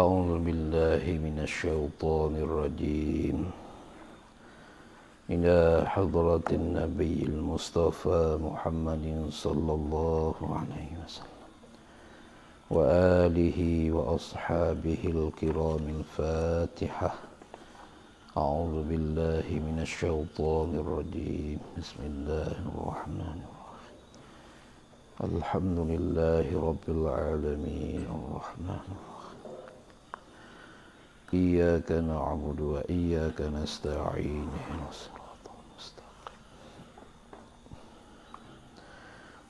أعوذ بالله من الشيطان الرجيم إلى حضرة النبي المصطفى محمد صلى الله عليه وسلم وآله وأصحابه الكرام الفاتحة أعوذ بالله من الشيطان الرجيم بسم الله الرحمن الرحيم الحمد لله رب العالمين الرحمن الرحيم إياك نعبد وإياك نستعين اهدنا الصراط المستقيم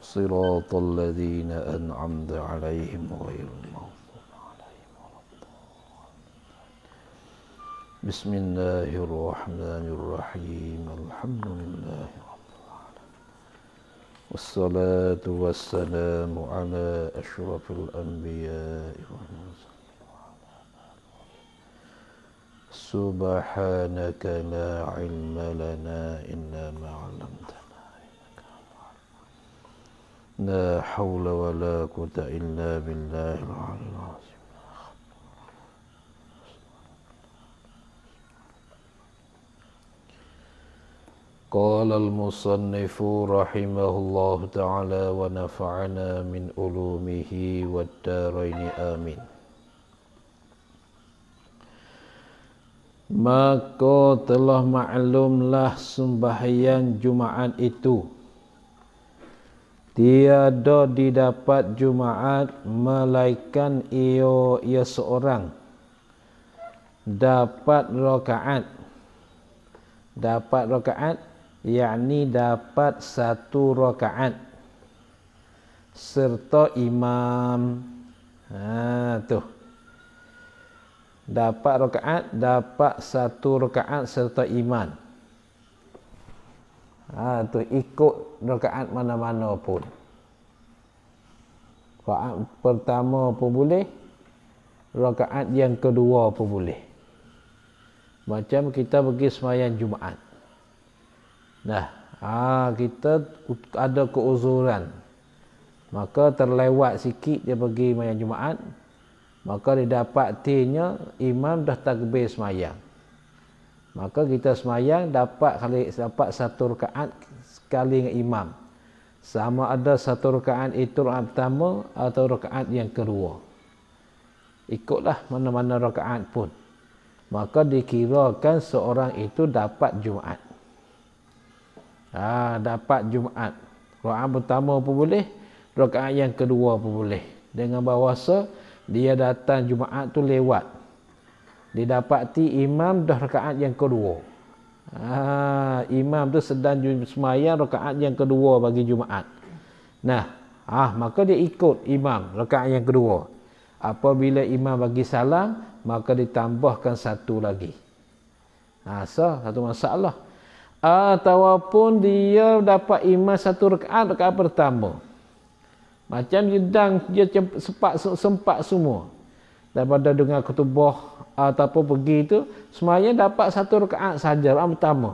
صراط الذين أنعمت عليهم غير المغضوب عليهم ولا الضالين بسم الله الرحمن الرحيم الحمد لله رب العالمين والصلاة والسلام على أشرف الأنبياء والمرسلين سبحانك لا علم لنا إلا ما علمتنا إنك لا حول ولا قوة إلا بالله العلي العظيم قال المصنف رحمه الله تعالى ونفعنا من علومه والدارين آمين Maka telah maklumlah sembahyang Jumaat itu Tiada didapat Jumaat Melaikan ia, ia seorang Dapat rokaat, Dapat rakaat yakni dapat satu rokaat serta imam ha tu dapat rakaat dapat satu rakaat serta iman ha tu ikut rakaat mana-mana pun rakaat pertama pun boleh rakaat yang kedua pun boleh macam kita pergi semayan Jumaat Nah, ha kita ada keuzuran maka terlewat sikit dia pergi semayan Jumaat maka dia dapat tinya imam dah takbir semayang maka kita semayang dapat kali dapat satu rakaat sekali dengan imam sama ada satu rakaat itu rakaat pertama atau rakaat yang kedua ikutlah mana-mana rakaat pun maka dikirakan seorang itu dapat Jumaat ha, dapat Jumaat rakaat pertama pun boleh rakaat yang kedua pun boleh dengan bahawa dia datang Jumaat tu lewat. Dia dapati imam dah rakaat yang kedua. Ah, imam tu sedang semayang rakaat yang kedua bagi Jumaat. Nah, ah maka dia ikut imam rakaat yang kedua. Apabila imam bagi salam, maka ditambahkan satu lagi. Ah, so, satu masalah. Ah, ataupun dia dapat imam satu rakaat rakaat pertama. Macam jedang dia sempat sempat semua. Daripada dengar ketubuh ataupun pergi itu semuanya dapat satu rakaat saja rakaat pertama.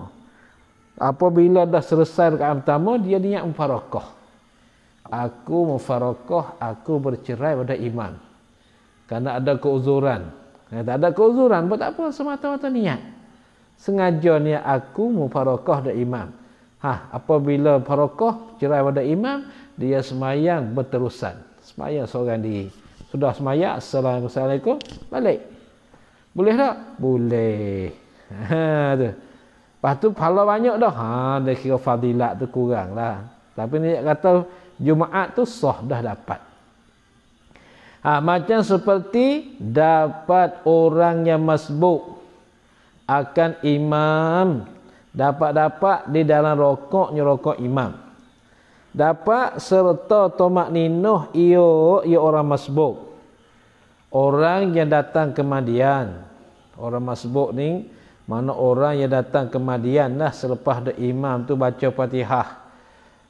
Apabila dah selesai rakaat pertama dia niat mufarakah. Aku mufarakah, aku bercerai pada imam. Karena ada keuzuran. Kalau tak ada keuzuran pun tak apa semata-mata niat. Sengaja niat aku mufarakah dengan imam. Ha, apabila farakah cerai pada imam, dia semayang berterusan. Semayang seorang diri. Sudah semayang, Assalamualaikum, balik. Boleh tak? Boleh. Ha, tu. Lepas tu pahala banyak dah. Ha, dia kira fadilat tu kurang lah. Tapi ni kata Jumaat tu sah dah dapat. Ha, macam seperti dapat orang yang masbuk akan imam dapat-dapat di dalam rokoknya rokok imam dapat serta tomak ninuh iyo iyo orang masbuk orang yang datang ke Madian orang masbuk ni mana orang yang datang ke Madian lah selepas de imam tu baca fatihah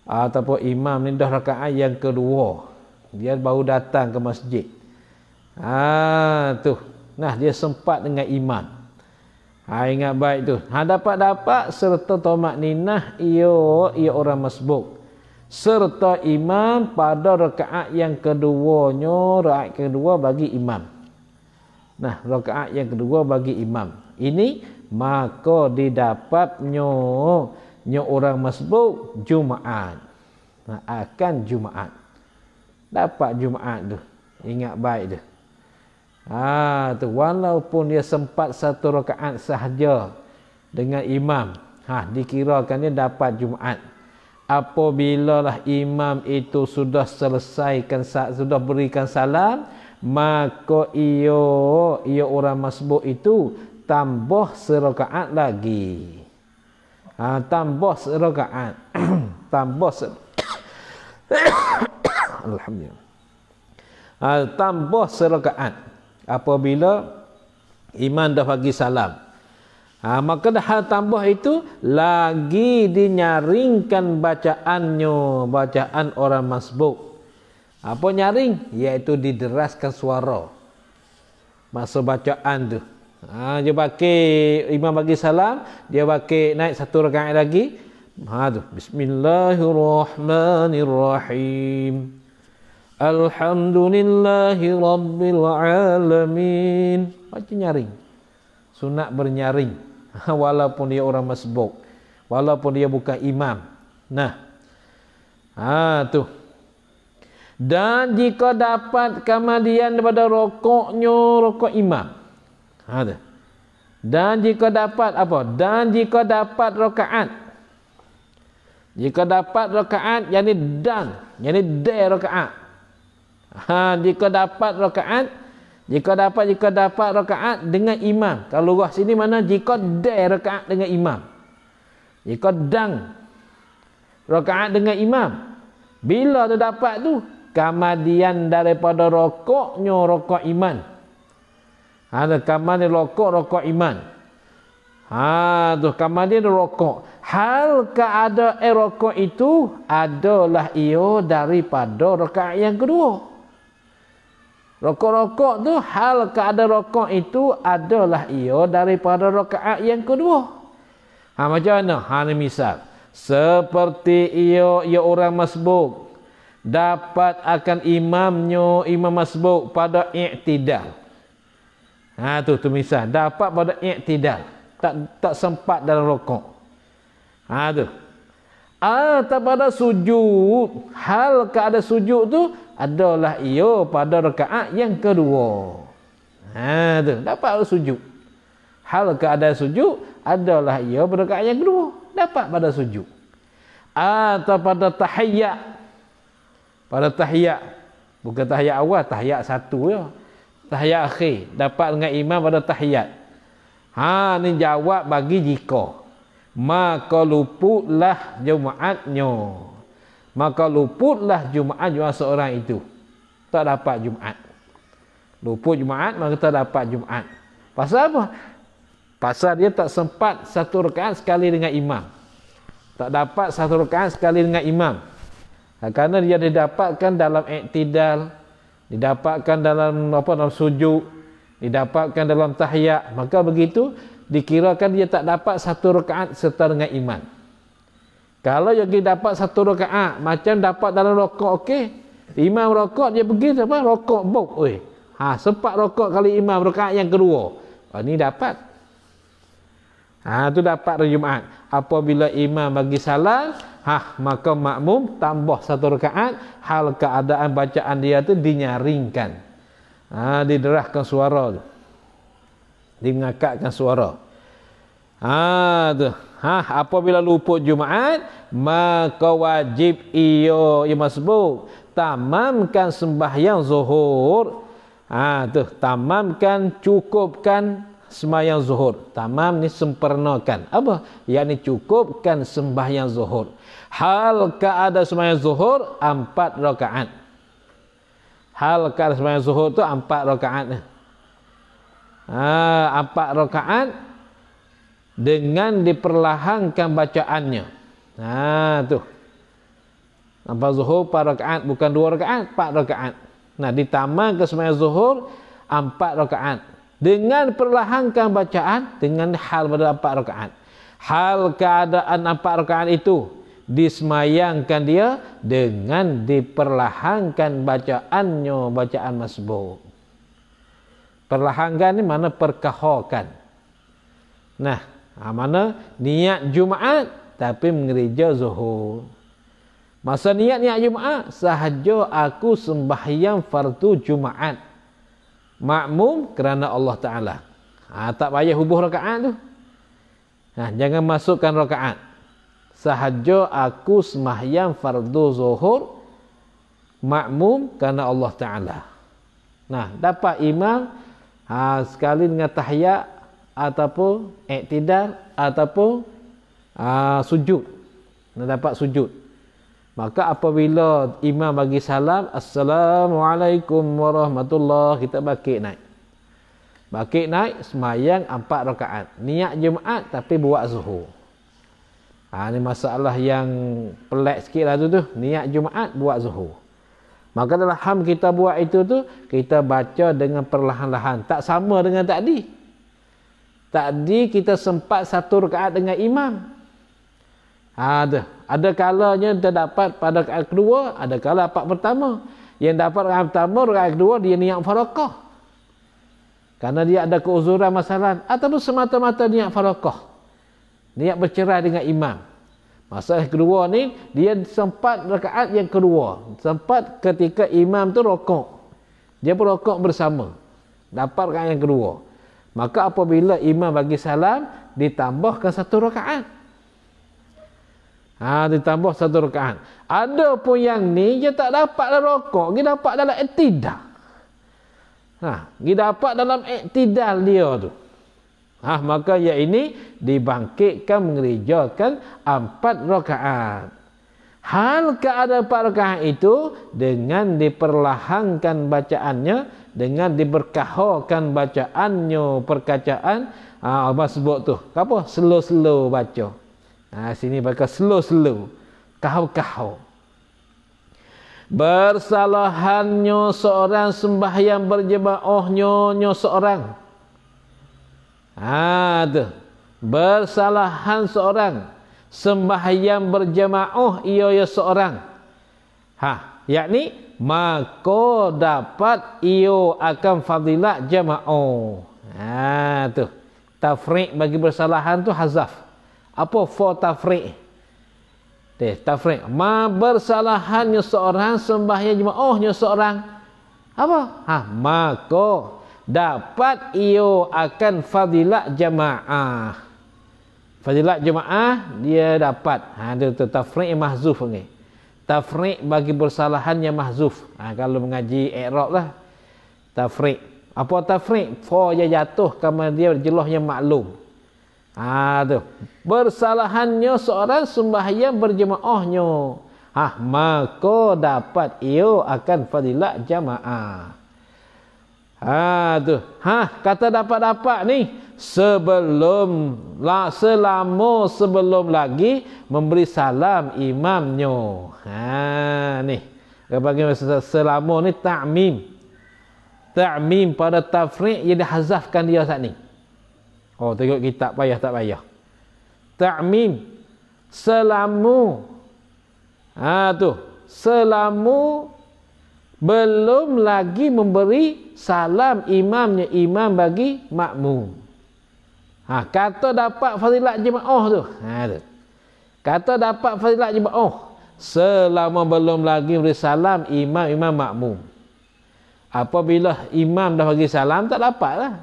ataupun imam ni dah rakaat yang kedua dia baru datang ke masjid ah tu nah dia sempat dengan imam ha, ingat baik tu ha, dapat-dapat serta tomak ninah iyo iyo orang masbuk serta imam pada rakaat yang keduanya rakaat kedua bagi imam nah rakaat yang kedua bagi imam ini maka didapatnya nyo orang masbuk jumaat nah, akan jumaat dapat jumaat tu ingat baik tu ha tu walaupun dia sempat satu rakaat sahaja dengan imam ha dia dapat jumaat Apabila lah imam itu sudah selesaikan sudah berikan salam maka ia ia orang masbuk itu tambah serakaat lagi ha, tambah serakaat tambah ser alhamdulillah ha, tambah serakaat apabila imam dah bagi salam Ha, maka dah tambah itu lagi dinyaringkan bacaannya, bacaan orang masbuk. Apa nyaring? yaitu dideraskan suara. Masa bacaan tu. Ha, dia pakai imam bagi salam, dia pakai naik satu rakaat lagi. Ha, tu. Bismillahirrahmanirrahim. Alhamdulillahi rabbil alamin. Macam nyaring. Sunat Sunat bernyaring. walaupun dia orang masbuk walaupun dia bukan imam nah ha tu dan jika dapat kemudian daripada rokoknya rokok imam ha tu dan jika dapat apa dan jika dapat rakaat jika dapat rakaat yakni dan yakni dai rakaat ha jika dapat rakaat jika dapat jika dapat rakaat dengan imam. Kalau roh sini mana jika dai rakaat dengan imam. Jika dang rakaat dengan imam. Bila tu dapat tu kemudian daripada rokoknya rokok iman. Ada ha, kemudian rokok rokok iman. Ha tu kemudian rokok. Hal keadaan rokok itu adalah ia daripada rakaat yang kedua. Rokok-rokok tu hal keadaan rokok itu adalah ia daripada rokaat yang kedua. Ha macam mana? Ha ni misal. Seperti ia ia orang masbuk dapat akan imamnya imam masbuk pada i'tidal. Ha tu tu misal dapat pada i'tidal. Tak tak sempat dalam rokok. Ha tu atau ah, pada sujud hal keada sujud tu adalah ia pada rekaat yang kedua ha tu dapat sujud hal keada sujud adalah ia pada rekaat yang kedua dapat pada sujud atau pada tahiyat pada tahiyat bukan tahiyat awal tahiyat satu ya tahiyat akhir dapat dengan imam pada tahiyat ha ni jawab bagi jika maka luputlah Jumaatnya maka luputlah Jumaat jua seorang itu tak dapat Jumaat luput Jumaat maka tak dapat Jumaat pasal apa pasal dia tak sempat satu rakaat sekali dengan imam tak dapat satu rakaat sekali dengan imam ha, kerana dia didapatkan dalam iktidal didapatkan dalam apa dalam sujud didapatkan dalam tahiyat maka begitu dikirakan dia tak dapat satu rakaat serta dengan iman. Kalau dia dapat satu rakaat macam dapat dalam rokok okey. Imam rokok dia pergi apa rokok bok oi. Ha sempat rokok kali imam rakaat yang kedua. Ha, ini dapat. Ha tu dapat hari Jumaat. Apabila imam bagi salam, ha maka makmum tambah satu rakaat hal keadaan bacaan dia tu dinyaringkan. Ha diderahkan suara tu dia mengakatkan suara. Ha tu. Ha apabila luput Jumaat, maka wajib ia yang masbuk tamamkan sembahyang zuhur. Ha tu, tamamkan cukupkan sembahyang zuhur. Tamam ni sempurnakan. Apa? Yang ni cukupkan sembahyang zuhur. Hal ada sembahyang zuhur empat rakaat. Hal ada sembahyang zuhur tu empat rakaat ni ha, empat rakaat dengan diperlahankan bacaannya. Ha tu. Apa zuhur empat rakaat bukan dua rakaat, empat rakaat. Nah, di taman sembahyang zuhur empat rakaat dengan perlahankan bacaan dengan hal pada empat rakaat. Hal keadaan empat rakaat itu disemayangkan dia dengan diperlahankan bacaannya bacaan masbuk. Perlahangan ni mana perkahokan. Nah, ha, mana niat Jumaat tapi mengerja Zuhur. Masa niat niat Jumaat, sahaja aku sembahyang fardu Jumaat. Makmum kerana Allah Ta'ala. Ha, tak payah hubuh rakaat tu. Ha, jangan masukkan rakaat. Sahaja aku sembahyang fardu Zuhur. Makmum kerana Allah Ta'ala. Nah, dapat imam ha, sekali dengan tahiyat ataupun iktidal ataupun ha, sujud nak dapat sujud maka apabila imam bagi salam assalamualaikum warahmatullahi kita bakit naik bakit naik semayang empat rakaat niat jumaat tapi buat zuhur ha, ni masalah yang pelik sikit lah tu tu niat jumaat buat zuhur Maka dalam ham kita buat itu tu kita baca dengan perlahan-lahan. Tak sama dengan tadi. Tadi kita sempat satu rakaat dengan imam. Ada. Ha, ada kalanya kita dapat pada rakaat kedua, ada kala rakaat pertama. Yang dapat rakaat pertama, rakaat kedua dia niat farakah. Karena dia ada keuzuran masalah ataupun semata-mata niat farakah. Niat bercerai dengan imam. Masalah kedua ni dia sempat rakaat yang kedua. Sempat ketika imam tu rokok. Dia pun rokok bersama. Dapat rakaat yang kedua. Maka apabila imam bagi salam ditambahkan satu rakaat. Ha ditambah satu rakaat. Ada pun yang ni dia tak dapat dalam rokok, dia dapat dalam iktidal. Ha, dia dapat dalam iktidal dia tu. Ha, maka yang ini dibangkitkan mengerjakan empat rakaat. Hal keadaan empat rakaat itu dengan diperlahankan bacaannya, dengan diberkahokan bacaannya, perkacaan, ha, ah, apa sebut tu? Apa? Slow-slow baca. Ha, sini bakal slow-slow. Kahau-kahau. Bersalahannya seorang sembahyang berjemaahnya seorang. Ada bersalahan seorang sembahyang berjamaah ia ia ya seorang. Ha, yakni maka dapat ia akan fadilah jamaah. Ha tu. Tafriq bagi bersalahan tu hazaf. Apa fa tafriq? Teh tafriq. Ma bersalahannya seorang sembahyang jemaahnya seorang. Apa? Ha, maka dapat ia akan fadilat jemaah. Fadilat jemaah dia dapat. Ha itu tafriq mahzuf ni. Tafriq bagi bersalahan yang mahzuf. Ha, kalau mengaji i'rab lah. Tafriq. Apa tafriq? Fa dia jatuh kerana dia jelahnya maklum. Ha tu. Bersalahannya seorang sembahyang berjemaahnya. Ha maka dapat ia akan fadilat jemaah. Ha tu. Ha kata dapat-dapat ni sebelum la selama sebelum lagi memberi salam imamnya. Ha ni. Bagi masa selama ni ta'mim. Ta'mim pada tafriq yang dihazafkan dia saat ni. Oh tengok kitab payah tak payah. Ta'mim selama. Ha tu. Selama belum lagi memberi salam imamnya imam bagi makmum. Ha, kata dapat fadilat jemaah tu. Ha, tu. Kata dapat fadilat jemaah. oh. Selama belum lagi beri salam imam-imam makmum. Apabila imam dah bagi salam tak dapat lah.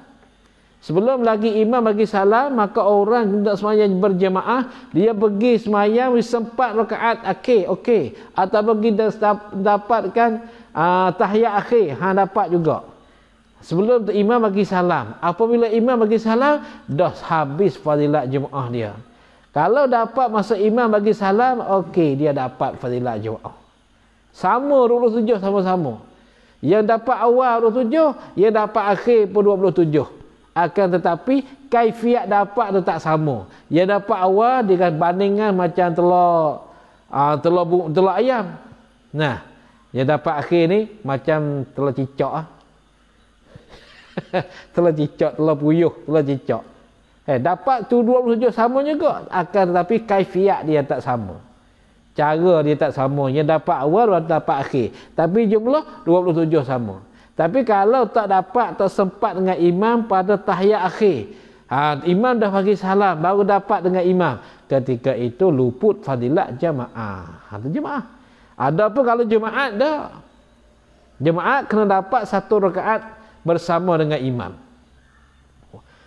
Sebelum lagi imam bagi salam maka orang tidak semuanya berjemaah dia pergi semayang di sempat rakaat akhir okey atau pergi dapatkan uh, tahiyat akhir hang dapat juga sebelum tu imam bagi salam apabila imam bagi salam dah habis fadilat jemaah dia kalau dapat masa imam bagi salam okey dia dapat fadilat jemaah sama urut tujuh sama-sama yang dapat awal urut tujuh yang dapat akhir pun 27 akan tetapi kaifiat dapat tu tak sama. Yang dapat awal dengan bandingan macam telur uh, telur telur ayam. Nah, yang dapat akhir ni macam telur cicak ah. telur cicak, telur puyuh, telur cicak. Eh, dapat tu 27 sama juga. Akan tetapi kaifiat dia tak sama. Cara dia tak sama. Yang dapat awal, yang dapat akhir. Tapi jumlah 27 sama. Tapi kalau tak dapat, tak sempat dengan imam pada tahiyat akhir. Ha, imam dah bagi salam, baru dapat dengan imam. Ketika itu luput fadilat jamaah. Ha, itu jamaah. Ada pun kalau jemaat dah. Jemaat kena dapat satu rakaat bersama dengan imam.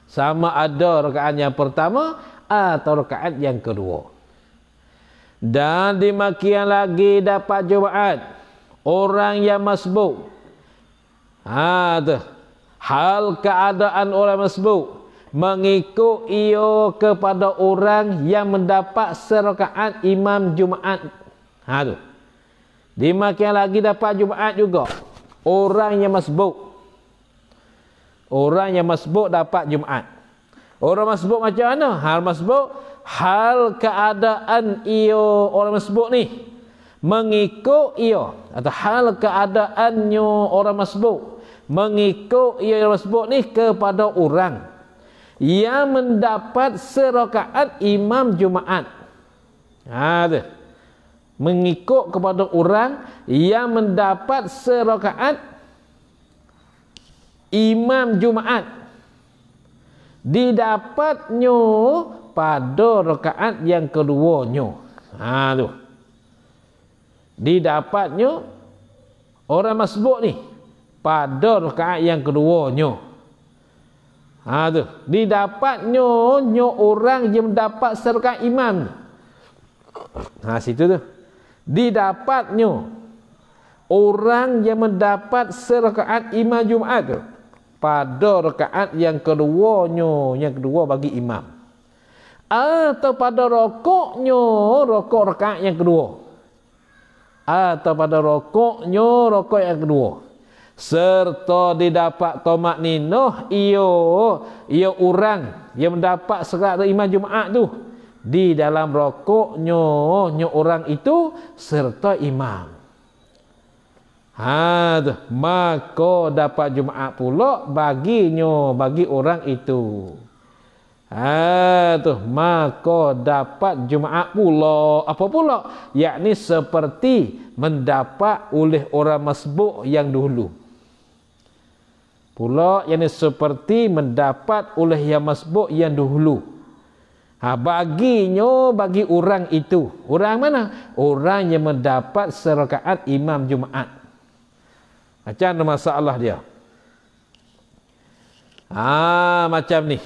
Sama ada rakaat yang pertama atau rakaat yang kedua. Dan demikian lagi dapat jemaat. Orang yang masbuk. Ha, tu. Hal keadaan orang masbuk. Mengikut ia kepada orang yang mendapat serakaat imam Jumaat. Ha, tu. Dimakian lagi dapat Jumaat juga. Orang yang masbuk. Orang yang masbuk dapat Jumaat. Orang masbuk macam mana? Hal masbuk. Hal keadaan ia orang masbuk ni. Mengikut ia. Atau hal keadaannya orang masbuk. Mengikut ia orang masbuk ni kepada orang. Yang mendapat serokaat imam Jumaat. Ha, tu mengikut kepada orang yang mendapat serakaat imam Jumaat didapatnya pada rakaat yang keduanya. Ha tu. Didapatnya orang masbuk ni pada rakaat yang keduanya. Ha tu. Didapatnya nyo orang yang mendapat serakaat imam. Ha situ tu didapatnya orang yang mendapat serakaat imam Jumaat tu pada rakaat yang keduanya yang kedua bagi imam atau pada rokoknya rokok rakaat yang kedua atau pada rokoknya rokok yang kedua serta didapat tomat ninoh iyo iyo orang yang mendapat serak imam Jumaat tu di dalam rokoknya nyo orang itu serta imam. Ha, maka dapat Jumaat pula nyo bagi orang itu. Ha, tu maka dapat Jumaat pula apa pula? Yakni seperti mendapat oleh orang masbuk yang dulu. Pula yakni seperti mendapat oleh yang masbuk yang dulu. Ha, baginyo bagi orang itu. Orang mana? Orang yang mendapat serakaat imam Jumaat. Macam mana masalah dia? Ha, macam ni.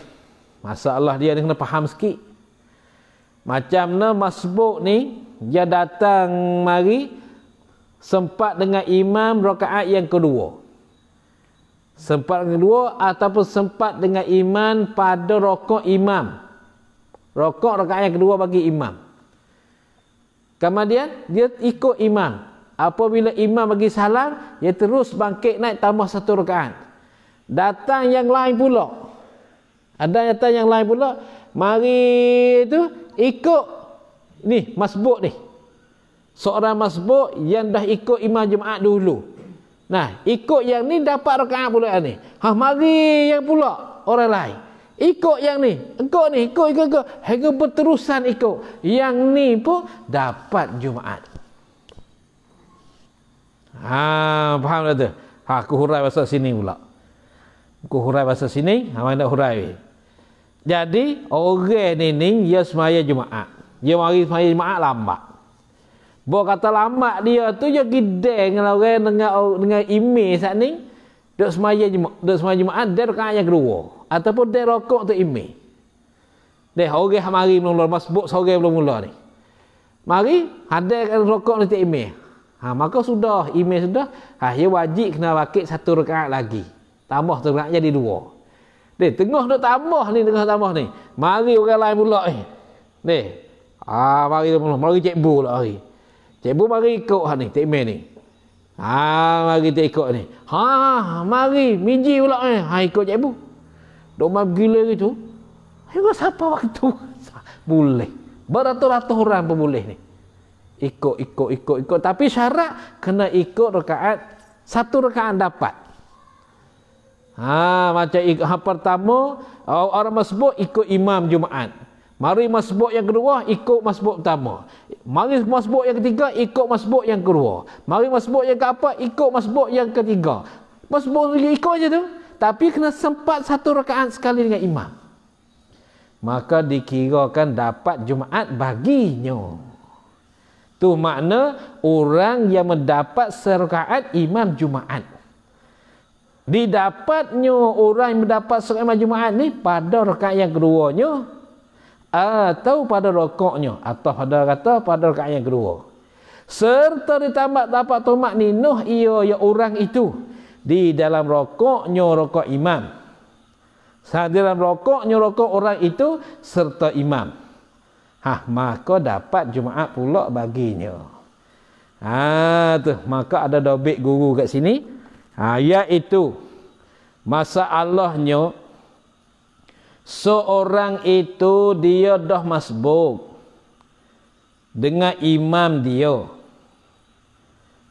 Masalah dia ni kena faham sikit. Macam mana masbuk ni, dia datang mari, sempat dengan imam rakaat yang kedua. Sempat dengan kedua ataupun sempat dengan imam pada rokok imam. Rokok rakaat yang kedua bagi imam. Kemudian dia ikut imam. Apabila imam bagi salam, dia terus bangkit naik tambah satu rakaat. Datang yang lain pula. Ada yang datang yang lain pula. Mari itu ikut ni masbuk ni. Seorang masbuk yang dah ikut imam Jumaat dulu. Nah, ikut yang ni dapat rakaat pula ni. Ha mari yang pula orang lain. Ikut yang ni. Ikut ni. Ikut, ikut, ikut. Hingga berterusan ikut. Yang ni pun dapat Jumaat. Ha, faham tak tu? Ha, aku hurai bahasa sini pula. Aku hurai bahasa sini. Ha, nak hurai ni? Jadi, orang ni ni, dia semaya Jumaat. Dia mari semaya Jumaat lambat. Bawa kata lambat dia tu, dia gede dengan orang dengan, dengan email saat ni. Dia semaya Jumaat, dia semaya Jumaat, dia dekat ayah kedua ataupun dia rokok tu imi. Dia orang yang mari mula mula sebut seorang yang mula-mula ni. Mari hadirkan rokok ni tak imi. Ha, maka sudah imi sudah, ha dia wajib kena wakil satu rakaat lagi. Tambah tu rakaat jadi dua. Ni tengah nak tambah ni tengah tambah ni. Mari orang lain pula ni. Ni. Ha mari tu mula. Mari cikgu lah hari. Cikgu mari ikut ha ni tak ni. Ha mari tak ikut ni. Ha mari miji pula ni. Ha ikut cikgu. Dok mam gila gitu. Hingga siapa waktu? Boleh. Beratur-atur orang pun boleh ni. Ikut, ikut, ikut, ikut. Tapi syarat kena ikut rekaat. Satu rekaat dapat. Ha, macam ikut, ha, pertama, orang masbuk ikut imam Jumaat. Mari masbuk yang kedua, ikut masbuk pertama. Mari masbuk yang ketiga, ikut masbuk yang kedua. Mari masbuk yang keempat, ikut masbuk yang ketiga. Masbuk ikut aja tu tapi kena sempat satu rakaat sekali dengan imam. Maka dikirakan dapat Jumaat baginya. Tu makna orang yang mendapat serakaat imam Jumaat. Didapatnya orang yang mendapat serakaat imam Jumaat ni pada rakaat yang keduanya atau pada rokoknya atau pada kata pada rakaat yang kedua. Serta ditambah dapat ni, ninuh ia ya orang itu di dalam rokoknya rokok imam. Saat di dalam rokoknya rokok orang itu serta imam. Hah, maka dapat Jumaat pula baginya. Ha, tu. Maka ada dobit guru kat sini. Ha, iaitu masalahnya seorang itu dia dah masbuk dengan imam dia.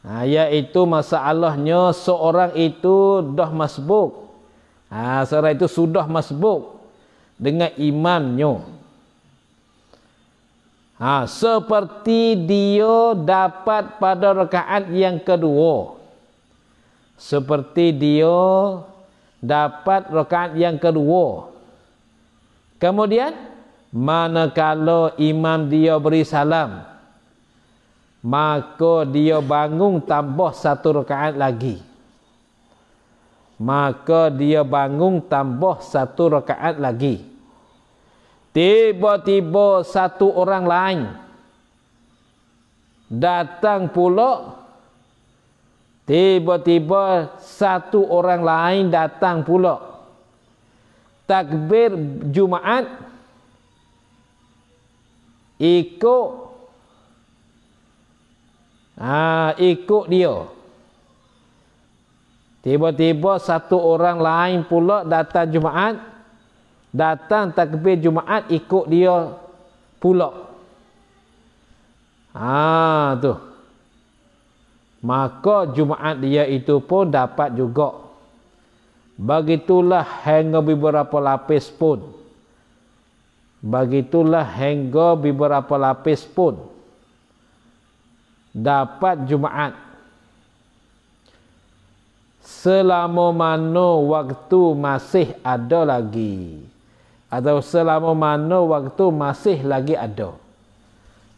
Ha, iaitu masalahnya seorang itu dah masbuk. Ha, seorang itu sudah masbuk dengan imamnya. Ha, seperti dia dapat pada rekaan yang kedua. Seperti dia dapat rekaan yang kedua. Kemudian, manakala imam dia beri salam. Salam maka dia bangun tambah satu rakaat lagi maka dia bangun tambah satu rakaat lagi tiba-tiba satu orang lain datang pula tiba-tiba satu orang lain datang pula takbir jumaat ikut ha, ikut dia tiba-tiba satu orang lain pula datang Jumaat datang takbir Jumaat ikut dia pula ha, tu maka Jumaat dia itu pun dapat juga begitulah hingga beberapa lapis pun begitulah hingga beberapa lapis pun dapat Jumaat selama mana waktu masih ada lagi atau selama mana waktu masih lagi ada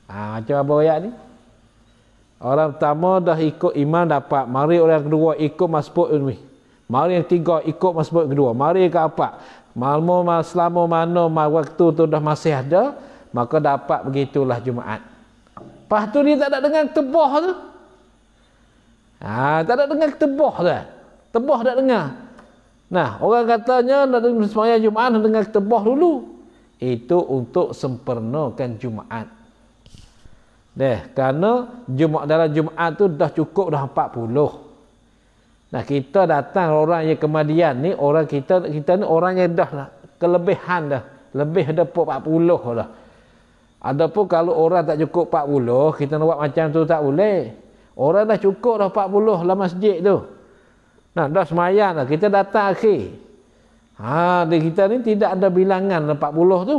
ha, macam apa ayat ni orang pertama dah ikut iman dapat mari orang kedua ikut masbuk ini mari yang tiga ikut masbuk kedua mari ke apa Malmo selama mana waktu tu dah masih ada maka dapat begitulah Jumaat Lepas tu dia tak ada dengar tebah tu. Ha, tak ada dengar tebah tu. Tebah tak dengar. Nah, orang katanya nak dengar semayang Jumaat dengar tebah dulu. Itu untuk sempurnakan Jumaat. Deh, kerana Jumaat dalam Jumaat tu dah cukup dah 40. Nah, kita datang orang yang kemadian ni, orang kita kita ni orang yang dah lah, kelebihan dah. Lebih dah 40 dah. Adapun kalau orang tak cukup 40, kita nak buat macam tu tak boleh. Orang dah cukup dah 40 lah masjid tu. Nah, dah semayang dah. Kita datang akhir. Ha, di kita ni tidak ada bilangan 40 tu.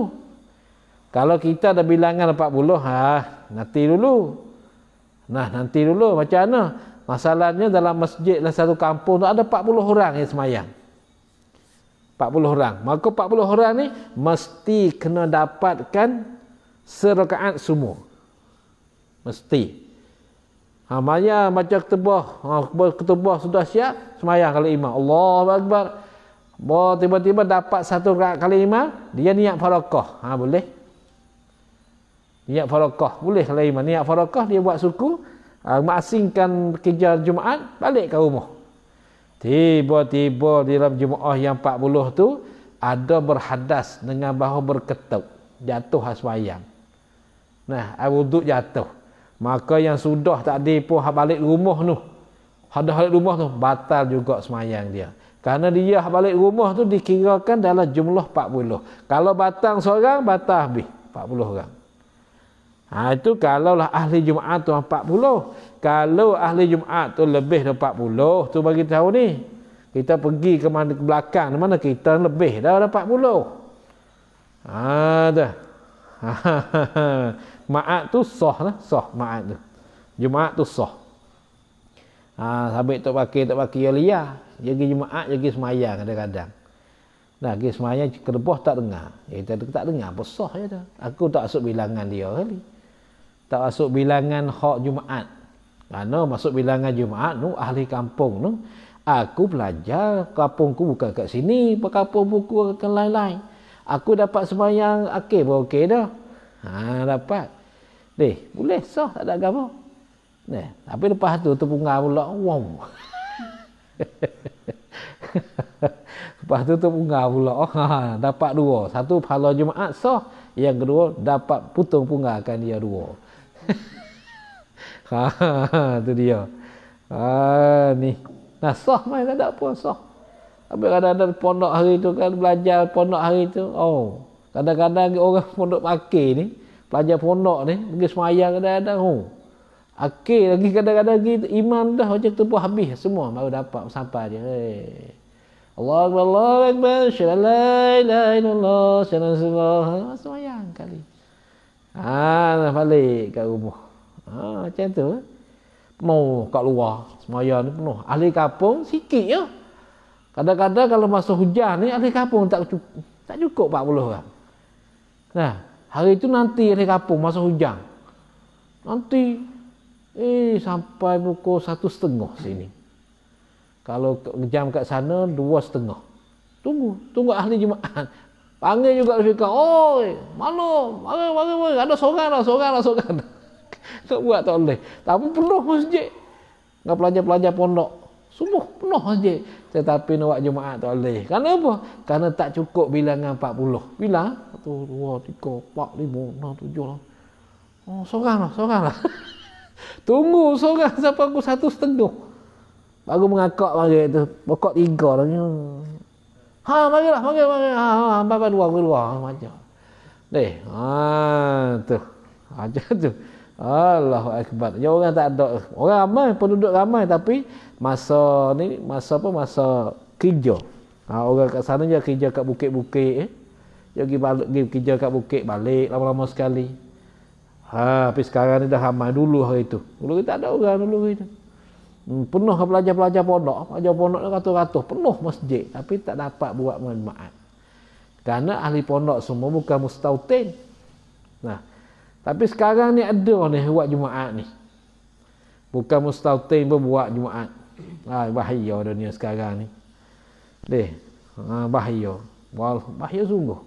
Kalau kita ada bilangan 40, ha, nanti dulu. Nah, nanti dulu. Macam mana? Masalahnya dalam masjid dalam satu kampung tu ada 40 orang yang semayang. 40 orang. Maka 40 orang ni mesti kena dapatkan serakaat semua mesti ha maya baca ketubah ha ketubah sudah siap semayang kalau imam Allahu akbar Bah, tiba-tiba dapat satu kali iman dia niat farakah ha boleh niat farakah boleh kalimah. iman niat farakah dia buat suku ha, masingkan kerja Jumaat balik ke rumah tiba-tiba di dalam Jumaat yang 40 tu ada berhadas dengan bahu berketuk jatuh hasmayang Nah, air wuduk jatuh. Maka yang sudah tadi pun balik rumah tu. Hadah balik rumah tu. Batal juga semayang dia. Karena dia balik rumah tu dikirakan dalam jumlah 40. Kalau batang seorang, batal habis. 40 orang. Ha, itu kalaulah ahli Jumaat tu 40. Kalau ahli Jumaat tu lebih daripada 40, tu bagi tahu ni. Kita pergi ke mana ke belakang, mana kita lebih dah ada 40. Ha, dah. Ma'at tu soh lah. Soh ma'at tu. Jumaat tu soh. Ha, sabit tak pakai, tak pakai ya liah. Jadi Jumaat, jadi semayang kadang-kadang. Nah, pergi semayang, kerbah tak dengar. Jadi ya, kita tak dengar. Apa soh je dah. Aku tak masuk bilangan dia kali. Tak masuk bilangan hak Jumaat. Kerana masuk bilangan Jumaat, nu ahli kampung nu Aku belajar kampungku bukan kat sini, kampung buku ke lain-lain. Aku dapat semayang akhir pun okey dah. Ha, dapat. Eh, boleh. Soh tak ada agama. Nah, tapi lepas tu, tu bunga pula. Wow. lepas tu, tu bunga pula. Ha, dapat dua. Satu, pahala Jumaat. soh Yang kedua, dapat putung bunga kan dia dua. Ha, ha, ha, tu dia. Ha, ni. Nah, soh main tak ada pun. soh. Habis kadang-kadang pondok hari tu kan belajar pondok hari tu. Oh, kadang-kadang orang pondok pakai ni, pelajar pondok ni pergi semayang kadang-kadang. Oh. Akil lagi kadang-kadang gitu iman dah macam tu pun habis semua baru dapat sampai dia. Hey. Eh. Allah Akbar, Allah Akbar, Shalai, La Ilallah, Shalai, Shalai, ha, Semayang kali. Ah, nak balik kat rumah. Haa, macam tu. Eh? Penuh kat luar, semayang ni penuh. Ahli kapung, sikit je. Ya? Kadang-kadang kalau masa hujan ni ahli kapung tak cukup, tak cukup 40 orang. Nah, hari itu nanti ahli kapung masa hujan. Nanti eh sampai pukul satu setengah sini. Kalau jam kat sana dua setengah. Tunggu, tunggu ahli jemaah. Panggil juga lebih kau. Oi, mana? Mana mana mana ada seorang dah, seorang dah, seorang Tak buat tak boleh. Tapi penuh masjid. Enggak pelajar-pelajar pondok. Semua penuh saja. Tetapi nak Jumaat tak boleh. Kerana apa? Kerana tak cukup bilangan 40. Bila? 1, 2, 3, 4, 5, 6, 7 lah. Oh, sorang lah, sorang lah. Tunggu sorang sampai aku satu setengah. Baru mengakak lagi itu. Pokok tiga lah. Ha, mari lah, mari, mari. Ha, ha, ha, ha, dua, dua, dua. Macam. Eh, ha, tu. Ha, macam tu. Allahu Akbar. Ya, orang tak ada. Orang ramai, penduduk ramai. Tapi, masa ni masa apa masa kerja ha, orang kat sana je kerja kat bukit-bukit eh dia pergi, balik, pergi kerja kat bukit balik lama-lama sekali ha tapi sekarang ni dah ramai dulu hari tu dulu kita ada orang dulu kita hmm, penuh pelajar-pelajar pondok pelajar pondok ratus-ratus penuh masjid tapi tak dapat buat manfaat kerana ahli pondok semua bukan mustautin nah tapi sekarang ni ada ni buat jumaat ni bukan mustautin pun buat jumaat ha, bahaya dunia sekarang ni deh ha, bahaya Wah, bahaya sungguh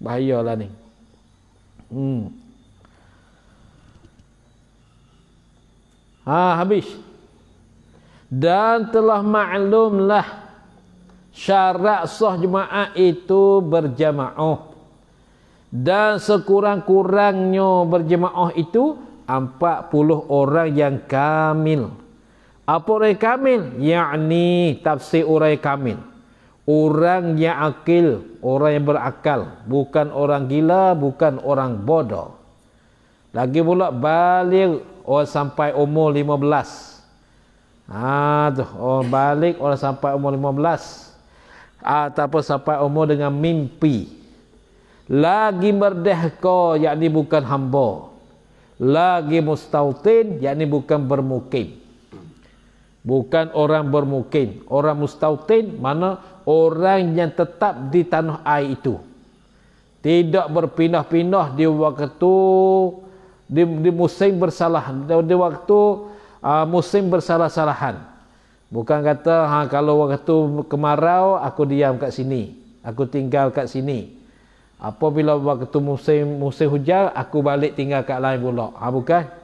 bahaya lah ni hmm. ha, habis dan telah maklumlah syarat sah jemaah itu berjamaah dan sekurang-kurangnya berjemaah itu 40 orang yang kamil. Apa urai kamil? Ya'ni tafsir urai kamil. Orang yang akil, orang yang berakal. Bukan orang gila, bukan orang bodoh. Lagi pula balik orang sampai umur 15. Ha, tu, oh balik orang sampai umur lima belas. Ha, ataupun sampai umur dengan mimpi. Lagi merdeka, yakni bukan hamba. Lagi mustautin, yakni bukan bermukim bukan orang bermukim orang mustautin mana orang yang tetap di tanah air itu tidak berpindah-pindah di waktu di, di musim bersalah di, di waktu uh, musim bersalah-salahan bukan kata ha, kalau waktu kemarau aku diam kat sini aku tinggal kat sini apabila waktu musim musim hujan aku balik tinggal kat lain pula ha, bukan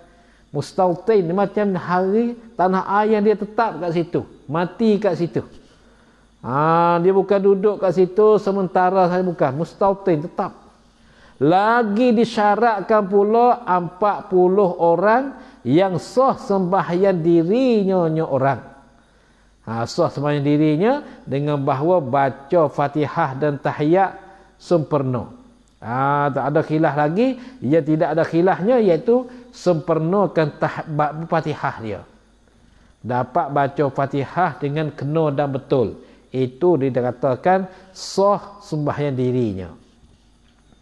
mustautain macam hari tanah air yang dia tetap kat situ mati kat situ ha, dia bukan duduk kat situ sementara saya bukan mustautin tetap lagi disyaratkan pula puluh orang yang sah sembahyang dirinya nya orang ha, sah sembahyang dirinya dengan bahawa baca fatihah dan tahiyat sempurna Ha, tak ada khilaf lagi. Ia tidak ada khilafnya iaitu sempurnakan tahbab fatihah dia. Dapat baca fatihah dengan kena dan betul. Itu dikatakan soh sembahyang dirinya.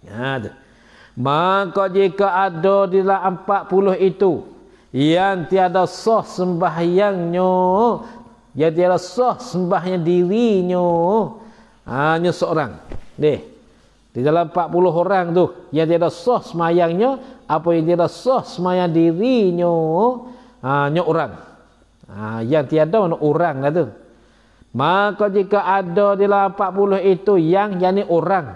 Ha, tu. Maka jika ada di dalam empat puluh itu yang tiada sah sembahyangnya, yang tiada soh sembahyang dirinya hanya seorang. Nih, di dalam 40 orang tu yang tiada sah semayangnya apa yang tiada sah semayang dirinya ha nyo orang. Ha, yang tiada mana orang lah tu. Maka jika ada di dalam 40 itu yang yakni orang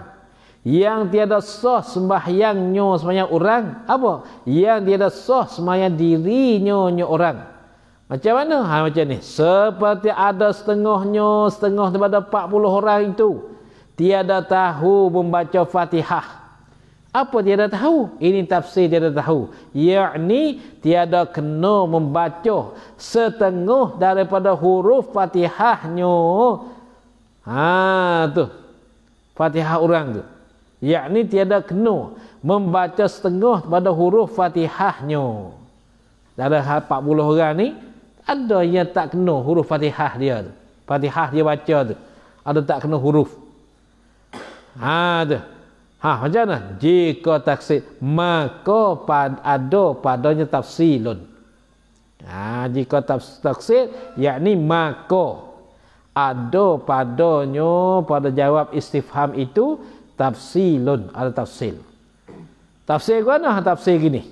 yang tiada sah sembahyangnya semayang orang apa yang tiada sah semayang dirinya nyo orang. Macam mana? Ha, macam ni. Seperti ada setengahnya, setengah daripada 40 orang itu tiada tahu membaca fatihah apa tiada tahu ini tafsir tiada tahu yakni tiada kena membaca setengah daripada huruf fatihahnya ha tu fatihah orang tu yakni tiada kena membaca setengah daripada huruf fatihahnya dalam 40 orang ni ada yang tak kena huruf fatihah dia tu fatihah dia baca tu ada tak kena huruf Ha tu. Ha macam mana? Jika taksi maka pad ada padanya tafsilun. Ha jika taksir yakni maka ada padanya pada jawab istifham itu tafsilun ada tafsil. Tafsir mana? Tafsir gini.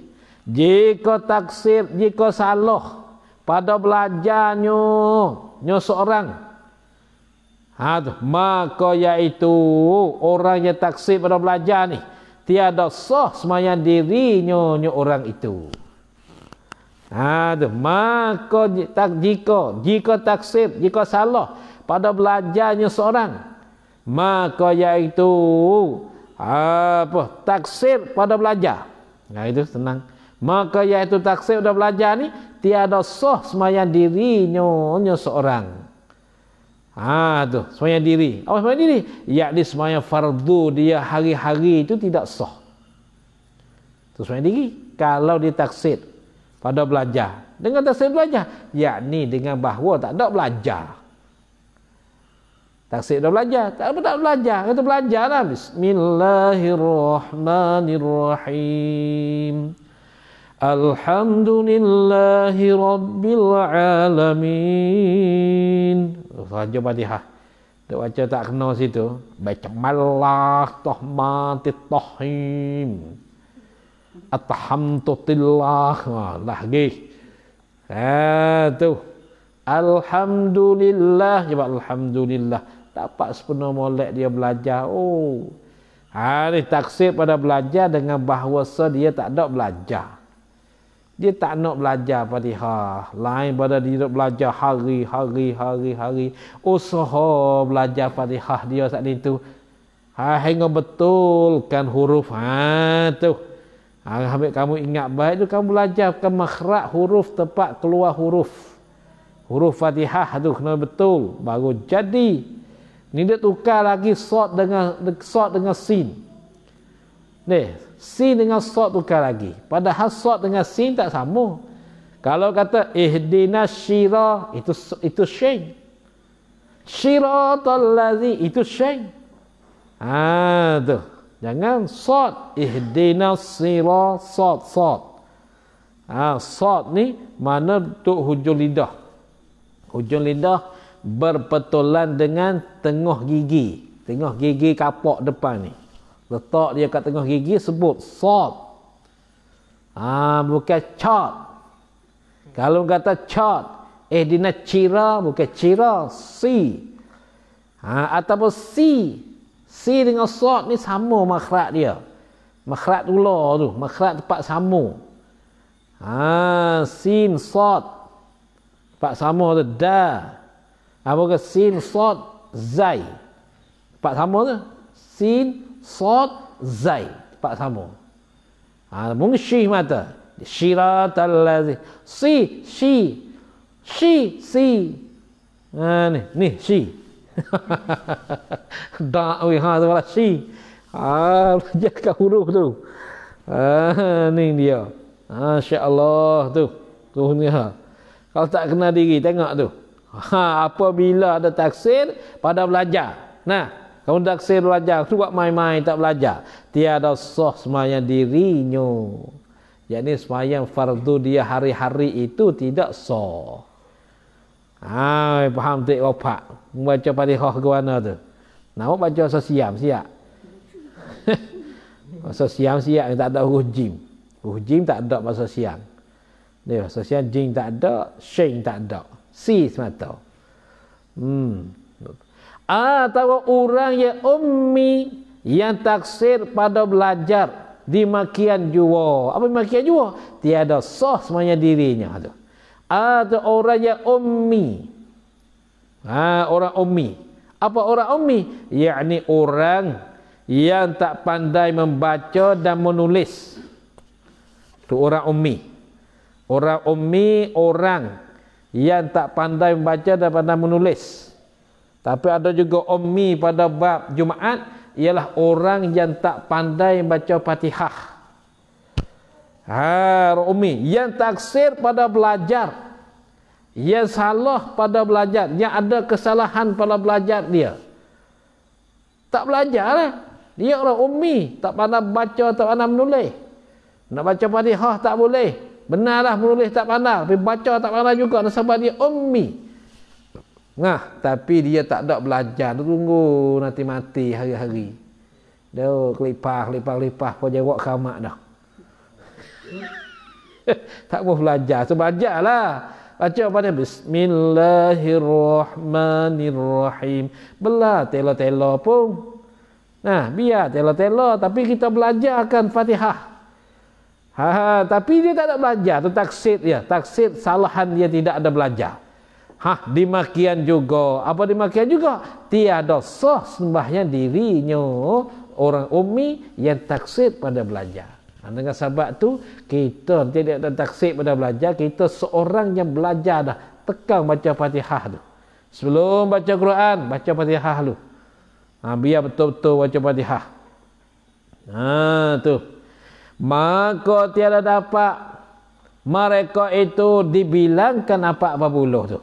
Jika taksir jika salah pada belajarnya nyo seorang Ha, maka iaitu orang yang taksir pada belajar ni tiada sah semayan dirinya nyo orang itu. Ha, tu. maka tak jika jika taksir jika salah pada belajarnya seorang maka iaitu apa taksir pada belajar. Ha, itu senang. Maka iaitu taksir pada belajar ni tiada sah semayan dirinya nyo seorang. Ha tu, semayang diri. Apa semayang diri? Ya ni semayang fardu dia hari-hari itu tidak sah. Itu semayang diri. Kalau ditaksir pada belajar. Dengan taksid belajar. Yakni dengan bahawa tak ada belajar. Taksid dah belajar. Tak apa tak belajar. Kata belajarlah. lah. Bismillahirrahmanirrahim. Alhamdulillahi Rabbil Alamin Saja patiha Kita baca tak kenal situ Baca Malah Tuhmati Tuhim Atahamtu Tillah ha, Lah lagi ha, tu Alhamdulillah coba Alhamdulillah Dapat sepenuh molek dia belajar Oh Ha, ini taksir pada belajar dengan bahawa dia tak ada belajar dia tak nak belajar Fatihah lain pada dia nak belajar hari hari hari hari usaha belajar Fatihah dia saat itu ha hingga betulkan huruf ha tu ha, ambil kamu ingat baik tu kamu belajar ke makhraj huruf tepat keluar huruf huruf Fatihah tu kena betul baru jadi ni dia tukar lagi sod dengan sod dengan sin ni sin dengan sod tukar lagi padahal sod dengan sin tak sama kalau kata ihdina syira itu itu syain syiratal ladzi itu syain ha tu jangan sod ihdina syira sod sod ha sod ni mana tu hujung lidah hujung lidah berpetulan dengan tengah gigi tengah gigi kapok depan ni letak dia kat tengah gigi sebut sod ah ha, bukan chot kalau kata chot eh dina cira bukan cira si ha, ataupun si si dengan sod ni sama makhraj dia makhraj ular tu makhraj tempat sama ha sin sod tempat sama tu da apa ha, ke sin sod zai tempat sama tu sin Sod Zai pak samo, ha, Mungsi mata Shirat al Si Si Si Si ha, Ni Ni Si Dak oi ha sebab si. Ah ha, ke huruf tu. Ah ha, ni dia. Masya-Allah ha, tu. Tu ni ha. Kalau tak kenal diri tengok tu. Ha apabila ada taksir pada belajar. Nah. Kamu tak sih belajar, tu buat main-main tak belajar. Tiada soh semayang dirinya. Yang ini semayang fardu dia hari-hari itu tidak soh. Ah, ha, faham tak kau pak? Baca pada hok gimana tu? Nama baca sosiam siap. masa siang siap tak ada huruf jim. Huruf jim tak ada masa siang. Dia masa siang jim tak ada, syeng tak ada. Si semata. Hmm atau ah, orang yang ummi yang taksir pada belajar di makian jua. Apa makian jua? Tiada sah semuanya dirinya tu. Atau ah, orang yang ummi. Ha, orang ummi. Apa orang ummi? Yakni orang yang tak pandai membaca dan menulis. Tu orang ummi. Orang ummi orang yang tak pandai membaca dan pandai menulis. Tapi ada juga ummi pada bab Jumaat ialah orang yang tak pandai baca Fatihah. Ha, ummi yang taksir pada belajar. Yang salah pada belajar, yang ada kesalahan pada belajar dia. Tak belajar lah. Dia orang ummi, tak pandai baca, tak pandai menulis. Nak baca Fatihah tak boleh. Benarlah menulis tak pandai, tapi baca tak pandai juga sebab dia ummi. Ngah, tapi dia tak ada belajar. Dia tunggu nanti mati hari-hari. Dia kelipah, kelipah, kelipah. Kau jawab kamak dah. tak mau belajar. So, belajarlah. Baca apa ni? Bismillahirrahmanirrahim. Belah telo-telo pun. Nah, biar telo-telo. Tapi kita belajarkan fatihah. Ha, ha, tapi dia tak ada belajar. Itu taksid dia. Taksid salahan dia tidak ada belajar. Ha, dimakian juga. Apa dimakian juga? Tiada sah sembahnya dirinya orang umi yang taksir pada belajar. Ha, dengan sahabat tu, kita tidak ada taksir pada belajar. Kita seorang yang belajar dah. Tekang baca fatihah tu. Sebelum baca Quran, baca fatihah dulu. Ha, biar betul-betul baca fatihah. Ha, tu. Maka tiada dapat mereka itu dibilangkan apa-apa buluh tu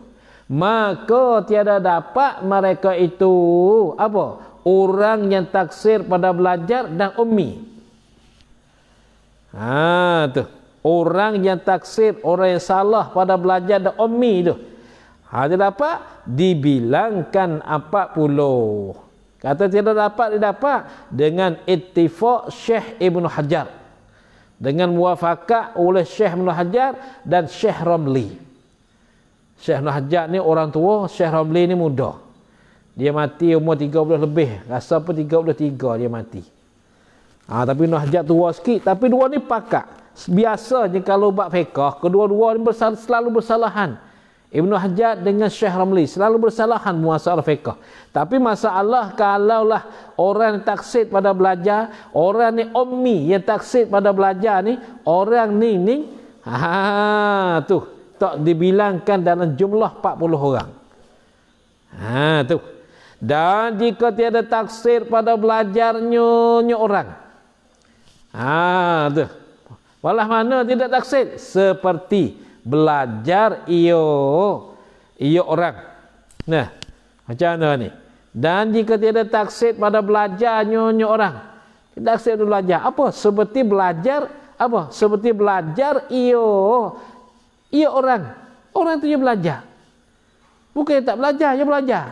maka tiada dapat mereka itu apa orang yang taksir pada belajar dan ummi ha tu orang yang taksir orang yang salah pada belajar dan ummi tu ha dia dapat dibilangkan 40 kata tiada dapat dia dapat dengan ittifaq Syekh Ibnu Hajar dengan muafakat oleh Syekh Ibnu Hajar dan Syekh Ramli Syekh Nahjat ni orang tua, Syekh Ramli ni muda. Dia mati umur 30 lebih. Rasa pun 33 dia mati. Ha, tapi Nahjat tua sikit. Tapi dua ni pakat. Biasanya kalau buat fiqah, kedua-dua ni bersal- selalu bersalahan. Ibn Hajar dengan Syekh Ramli selalu bersalahan muasalah fiqah. Tapi masalah kalaulah orang yang taksid pada belajar, orang ni ummi yang taksid pada belajar ni, orang ni ni, ha, tu tak dibilangkan dalam jumlah 40 orang. Ha tu. Dan jika tiada taksir pada belajarnya nyo orang. Ha tu. Walah mana tidak taksir seperti belajar io io orang. Nah, macam mana ni? Dan jika tiada taksir pada belajar nyo nyo orang. Taksir belajar apa? Seperti belajar apa? Seperti belajar io ia orang. Orang itu yang belajar. Bukan tak belajar, dia belajar.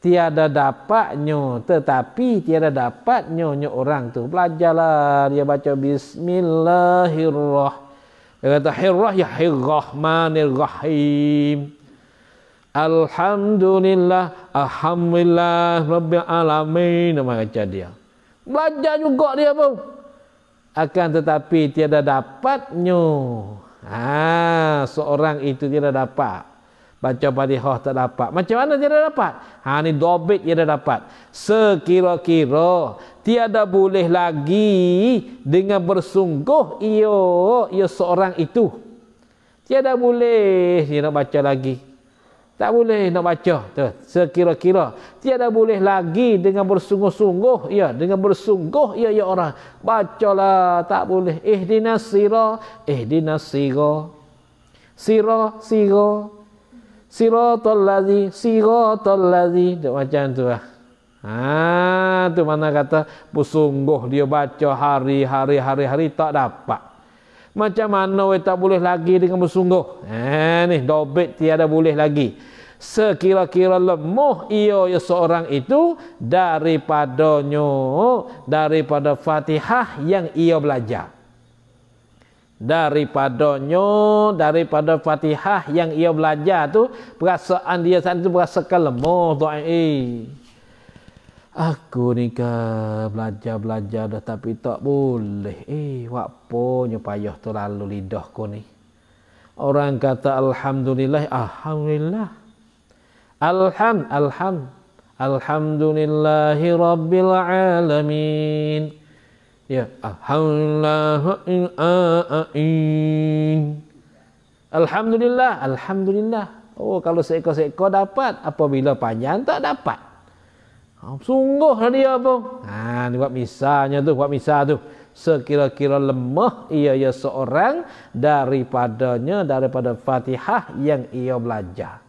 Tiada dapatnya, tetapi tiada dapatnya nyo orang tu belajarlah dia baca bismillahirrahmanirrahim. Dia kata hirrah ya hirrahmanirrahim. Alhamdulillah Alhamdulillah Rabbil Alamin Nama kata dia Belajar juga dia pun Akan tetapi tiada dapatnya Ha, seorang itu dia dah dapat. Baca Fatihah tak dapat. Macam mana dia dah dapat? Ha ni dobit dia dah dapat. Sekira-kira tiada boleh lagi dengan bersungguh ia ia seorang itu. Tiada boleh dia nak baca lagi. Tak boleh nak baca tu sekira-kira. Tiada boleh lagi dengan bersungguh-sungguh ya, dengan bersungguh ya ya orang. Bacalah tak boleh ihdinas eh, sira, ihdinas eh, sira. Sira, sira. Siratul ladzi, siratul ladzi. Tak macam tu lah. Ha, tu mana kata bersungguh dia baca hari-hari hari-hari tak dapat. Macam mana we tak boleh lagi dengan bersungguh? Eh ni dobit tiada boleh lagi. Sekira-kira lemuh ia ya seorang itu daripadanya daripada Fatihah yang ia belajar. Daripadanya daripada Fatihah yang ia belajar tu perasaan dia saat itu berasa kelemuh tu eh, Aku ni ke belajar-belajar dah tapi tak boleh. Eh, wak punya payah tu lalu lidah ku ni. Orang kata Alhamdulillah, Alhamdulillah. Alham, Alham. Alhamdulillahi Rabbil Alamin. Ya, Alhamdulillah. Alhamdulillah, Alhamdulillah. Oh, kalau seekor-seekor dapat, apabila panjang tak dapat. Ha, sungguh lah dia apa? Ha, ni buat misalnya tu, buat misal tu. Sekira-kira lemah ia ya seorang daripadanya, daripada fatihah yang ia belajar.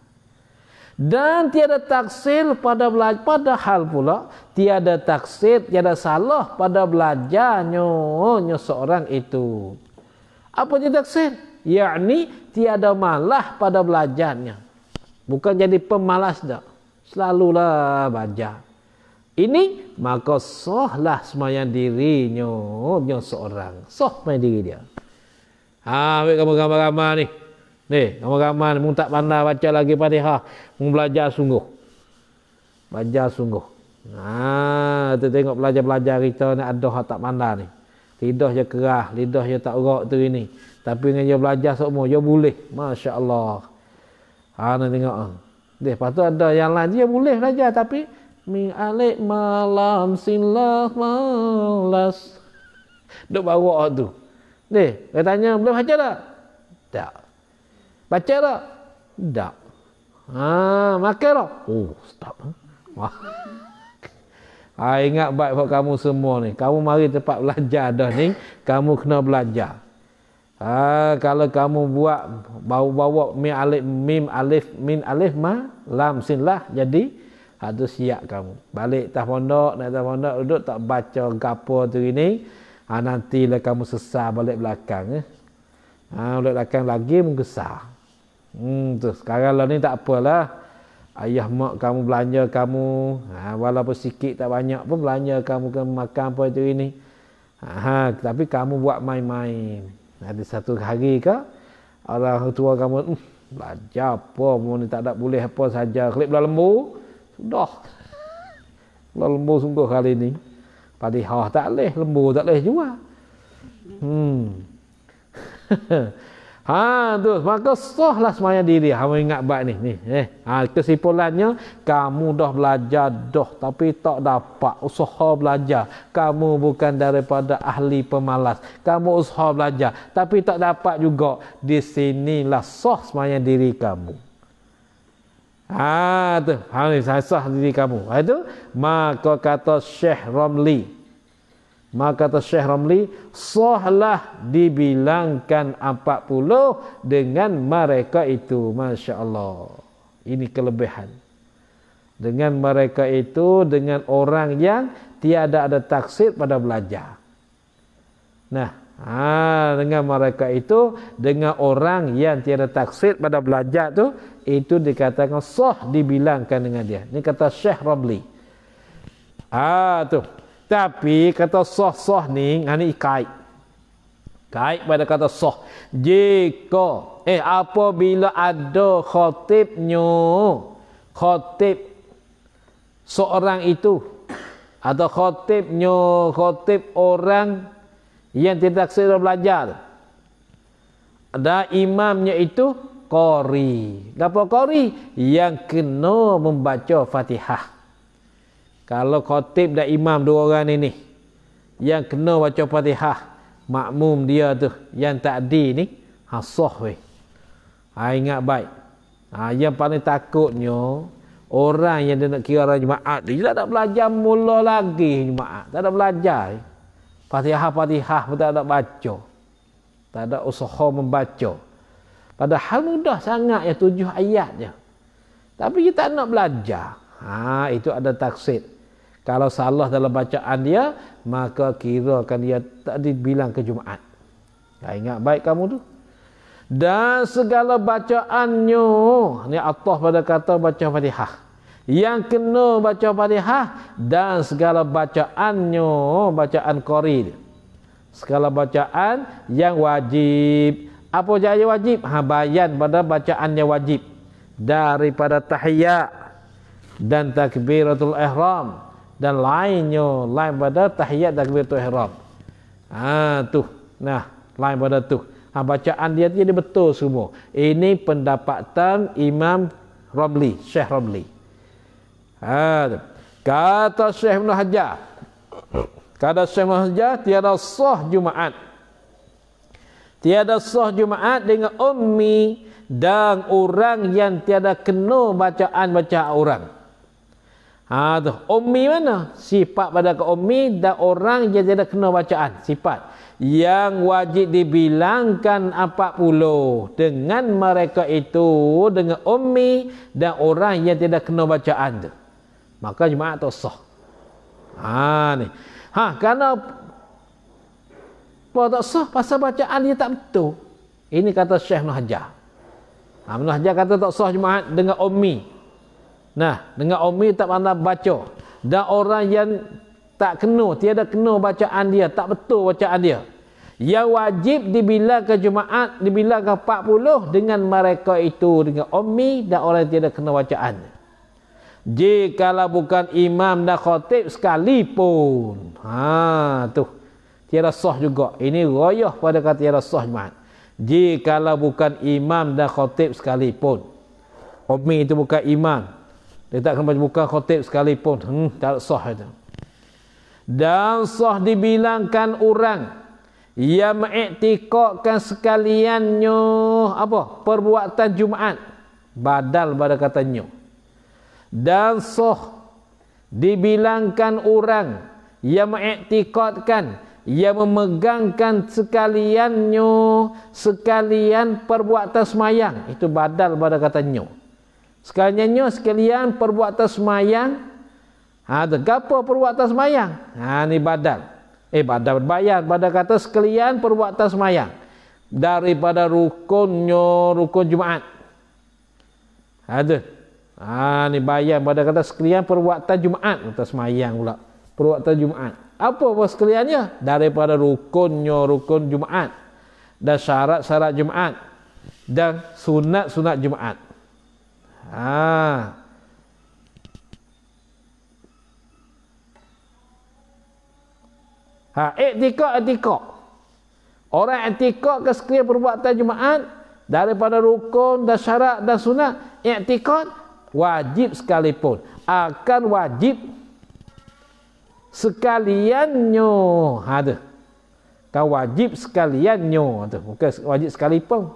Dan tiada taksil pada belajar, padahal pula tiada taksir, tiada salah pada belajarnya nyo seorang itu. Apa dia taksir? Yakni tiada malah pada belajarnya. Bukan jadi pemalas dah. Selalulah belajar ini maka sahlah semayan dirinya nyo seorang sah semayan diri dia ha ambil kamu gambar-gambar ni ni gambar-gambar mung tak pandai baca lagi Fatihah mung belajar sungguh belajar sungguh ha tu tengok belajar-belajar kita nak ada hak tak pandai ni lidah je kerah lidah je tak urak tu ini tapi dengan dia belajar semua dia boleh masya-Allah ha nak tengok ah Deh, patut ada yang lain dia boleh belajar tapi Mi alik malam silah malas. Duk bawa tu. Ni, dia tanya, boleh baca tak? Tak. Baca tak? Tak. Ha, makan tak? Oh, stop. Ha. Wah. Ha, ingat baik buat kamu semua ni. Kamu mari tempat belajar dah ni. Kamu kena belajar. Ha, kalau kamu buat bawa-bawa mim alif mim alif min alif ma lam sin lah jadi itu siap kamu. Balik tas pondok, naik tas pondok, duduk tak baca gapo tu ini. Ha, le kamu sesah balik belakang. Eh. Ha, balik belakang lagi menggesar. Hmm, tu sekarang lah ni tak apalah. Ayah mak kamu belanja kamu. Ha, walaupun sikit tak banyak pun belanja kamu ke makan apa itu ini. Ha, tapi kamu buat main-main. Ada satu hari ke, orang tua kamu, hmm, belajar apa, mau tak ada boleh apa saja. Klik dalam lembu, sudah. Lembu sungguh kali ini. Padihah tak leh, lembu tak leh juga. Hmm. ha tu maka sahlah semaya diri hamba ingat baik ni ni eh ha kesimpulannya kamu dah belajar dah tapi tak dapat usaha belajar kamu bukan daripada ahli pemalas kamu usaha belajar tapi tak dapat juga di sinilah sah semaya diri kamu Ah tu, hang sah diri kamu. Ha tu, maka kata Syekh Romli. Maka kata Syekh Romli, sahlah dibilangkan 40 dengan mereka itu, masya-Allah. Ini kelebihan. Dengan mereka itu dengan orang yang tiada ada taksir pada belajar. Nah, Ha, dengan mereka itu dengan orang yang tiada taksir pada belajar tu itu dikatakan sah dibilangkan dengan dia. Ini kata Syekh Rabli. Ah ha, tu. Tapi kata sah-sah ni ha, ngani ikai. Kait pada kata sah. Jika eh apabila ada khatibnya khatib seorang itu atau khatibnya khatib orang yang tidak sedar belajar. Ada imamnya itu Qori. Apa Qori? Yang kena membaca Fatihah. Kalau khotib dan imam dua orang ini yang kena baca Fatihah, makmum dia tu yang takdi ni hasah weh. Ha, ingat baik. Ha, yang paling takutnya orang yang dia nak kira jemaat dia tak belajar mula lagi jemaat. Tak ada belajar. Eh. Fatihah-Fatihah pun tak ada baca. Tak ada usaha membaca. Padahal mudah sangat ya tujuh ayat je. Tapi kita nak belajar. Ha, itu ada taksir. Kalau salah dalam bacaan dia, maka kira akan dia tak dibilang ke Jumaat. Tak ingat baik kamu tu. Dan segala bacaannya, ni Allah pada kata baca Fatihah yang kena baca fatihah dan segala bacaannya bacaan qori segala bacaan yang wajib apa saja wajib ha bayan pada bacaannya wajib daripada tahiyat dan takbiratul ihram dan lainnya lain pada tahiyat takbiratul ihram ha tu nah lain pada tu ha bacaan dia jadi betul semua ini pendapatan imam Robli Syekh Robli Ha, kata Syekh Ibn Hajar. Kata Syekh Ibn Hajar, tiada sah Jumaat. Tiada sah Jumaat dengan ummi dan orang yang tiada kena bacaan baca orang. Ha, tu. Ummi mana? Sifat pada ke ummi dan orang yang tiada kena bacaan. Sifat. Yang wajib dibilangkan 40 dengan mereka itu dengan ummi dan orang yang tiada kena bacaan tu maka jemaah tak sah. Ha ni. Ha kerana apa tak sah pasal bacaan dia tak betul. Ini kata Syekh Nur Hajar. Ha, Nur Hajar kata tak sah jemaah dengan ummi. Nah, dengan ummi tak pandai baca. Dan orang yang tak kena, tiada kena bacaan dia, tak betul bacaan dia. Yang wajib dibila ke jemaat, dibila ke 40 dengan mereka itu, dengan ummi dan orang yang tiada kena bacaannya jikalau bukan imam dan khotib sekalipun ha tu tiada soh juga ini royah pada kata tiada sah jumaat jikalau bukan imam dan khotib sekalipun Umi itu bukan imam dia tak kena bukan khatib sekalipun hmm, tak sah itu dan soh dibilangkan orang yang mengiktikakan sekaliannya apa perbuatan Jumaat badal pada katanya nyuh dan soh dibilangkan orang yang mengiktikatkan yang memegangkan sekalian nyu, sekalian perbuatan semayang itu badal pada kata nyu. Sekalian nyu sekalian perbuatan semayang ada ha, gapo perbuatan semayang ha ni badal eh badal berbayar pada kata sekalian perbuatan semayang daripada rukun nyu rukun jumaat ada ha, Ha ni bayang pada kata sekalian perbuatan Jumaat kata semayang pula. Perbuatan Jumaat. Apa apa sekaliannya? Daripada rukunnya rukun Jumaat dan syarat-syarat Jumaat dan sunat-sunat Jumaat. Ha. Ha etika etika. Orang etika ke sekalian perbuatan Jumaat daripada rukun dan syarat dan sunat i'tikad wajib sekalipun akan wajib sekaliannya ha tu kan wajib sekaliannya ha, tu bukan wajib sekalipun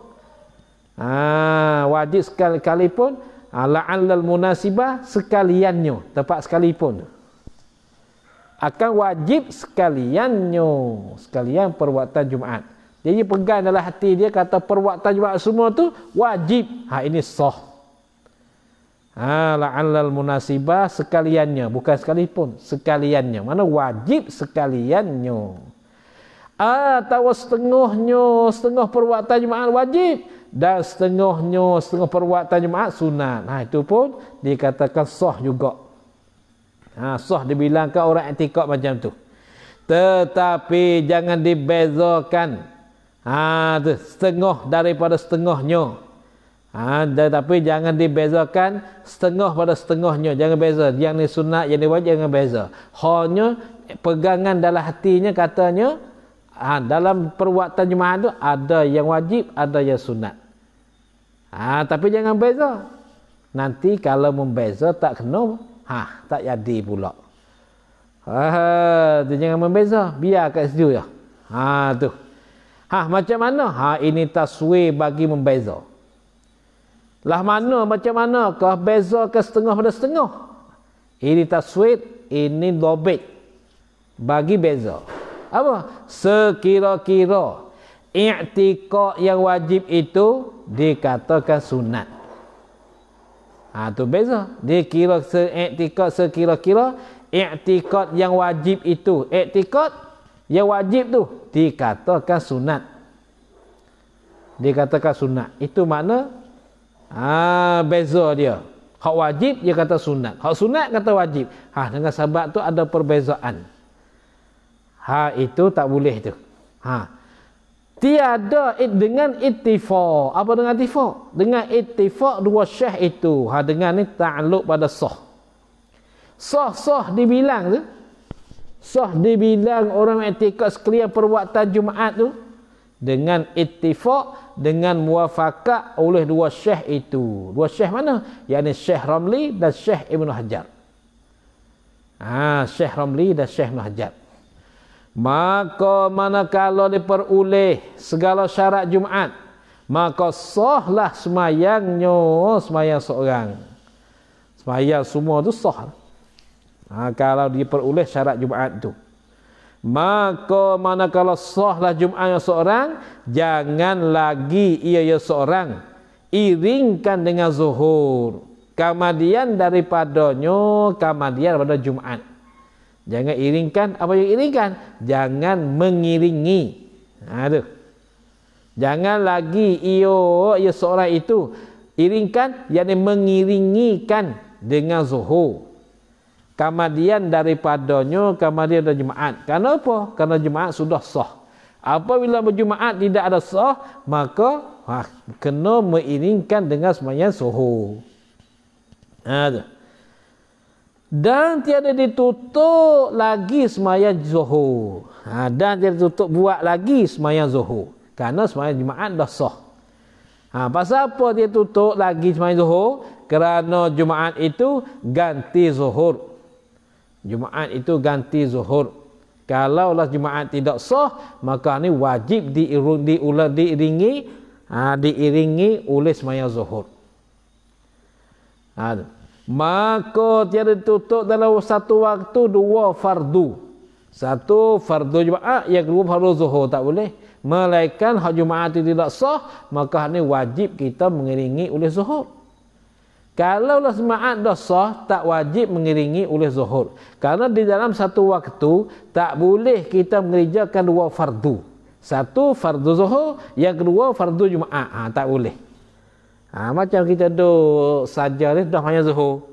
ha wajib sekalipun ha, la'allal munasibah sekaliannya tepat sekalipun akan wajib sekaliannya sekalian perbuatan Jumaat jadi pegang dalam hati dia kata perbuatan Jumaat semua tu wajib ha ini sah Ha, la'allal munasibah sekaliannya. Bukan sekalipun. Sekaliannya. Mana wajib sekaliannya. Atau ah, setengahnya, setengah perbuatan jemaat wajib. Dan setengahnya, setengah perbuatan jemaat sunat. Nah, ha, itu pun dikatakan soh juga. Ha, sah dibilangkan orang etikot macam tu. Tetapi jangan dibezakan. Ha, setengah daripada setengahnya. Ha, tapi jangan dibezakan setengah pada setengahnya. Jangan beza. Yang ni sunat, yang ni wajib, jangan beza. Hanya pegangan dalam hatinya katanya ha, dalam perbuatan Jumaat tu ada yang wajib, ada yang sunat. Ha, tapi jangan beza. Nanti kalau membeza tak kena, ha, tak jadi pula. Ha, ha jangan membeza. Biar kat situ ya. Ha, tu. Ha, macam mana? Ha, ini taswi bagi membeza. Lah mana macam mana kah beza ke setengah pada setengah? Ini taswid, ini dobit. Bagi beza. Apa? Sekira-kira i'tikad yang wajib itu dikatakan sunat. Ha, itu beza. Dia kira se i'tikad sekira-kira i'tikad yang wajib itu. I'tikad yang wajib tu dikatakan sunat. Dikatakan sunat. Itu makna Ha, beza dia. Hak wajib dia kata sunat. Hak sunat kata wajib. Ha, dengan sahabat tu ada perbezaan. Ha, itu tak boleh tu. Ha. Tiada it dengan ittifaq. Apa dengan ittifaq? Dengan ittifaq dua syekh itu. Ha, dengan ni ta'aluk pada soh. Soh soh dibilang tu. Soh dibilang orang yang sekalian perbuatan Jumaat tu dengan ittifak dengan muafakat oleh dua syekh itu. Dua syekh mana? Yani Syekh Ramli dan Syekh Ibn Hajar. Ha, Syekh Ramli dan Syekh Ibn Hajar. Maka manakala diperoleh segala syarat Jumaat, maka sahlah semayangnya semayang seorang. Semayang semua tu sah. Ha, kalau diperoleh syarat Jumaat tu maka mana kalau sahlah jumaat yang seorang jangan lagi ia yang seorang iringkan dengan zuhur kemudian daripadanya kemudian daripada jumaat jangan iringkan apa yang iringkan jangan mengiringi aduh ha, jangan lagi ia yang seorang itu iringkan yakni mengiringikan dengan zuhur kemudian daripadanya kemudian ada jemaat kenapa Karena jemaat sudah sah apabila berjemaat tidak ada sah maka ha, kena meiringkan dengan semayan suhu ada ha, dan tiada ditutup lagi semayan zuhur. Ha, dan tiada ditutup buat lagi semayan zuhur. Kerana semayan jumaat dah sah. Ha, pasal apa dia tutup lagi semayan zuhur? Kerana jumaat itu ganti zuhur. Jumaat itu ganti zuhur. Kalau lah Jumaat tidak sah, maka ni wajib diirung, diulang, diiringi, ha, diiringi oleh semaya zuhur. Ha, maka tiada tutup dalam satu waktu dua fardu. Satu fardu Jumaat, yang kedua fardu zuhur. Tak boleh. Melainkan hak Jumaat itu tidak sah, maka ni wajib kita mengiringi oleh zuhur. Kalaulah semaat dah sah, tak wajib mengiringi oleh zuhur. Karena di dalam satu waktu, tak boleh kita mengerjakan dua fardu. Satu fardu zuhur, yang kedua fardu jumaat. Ha, tak boleh. Ha, macam kita do saja, dah banyak zuhur.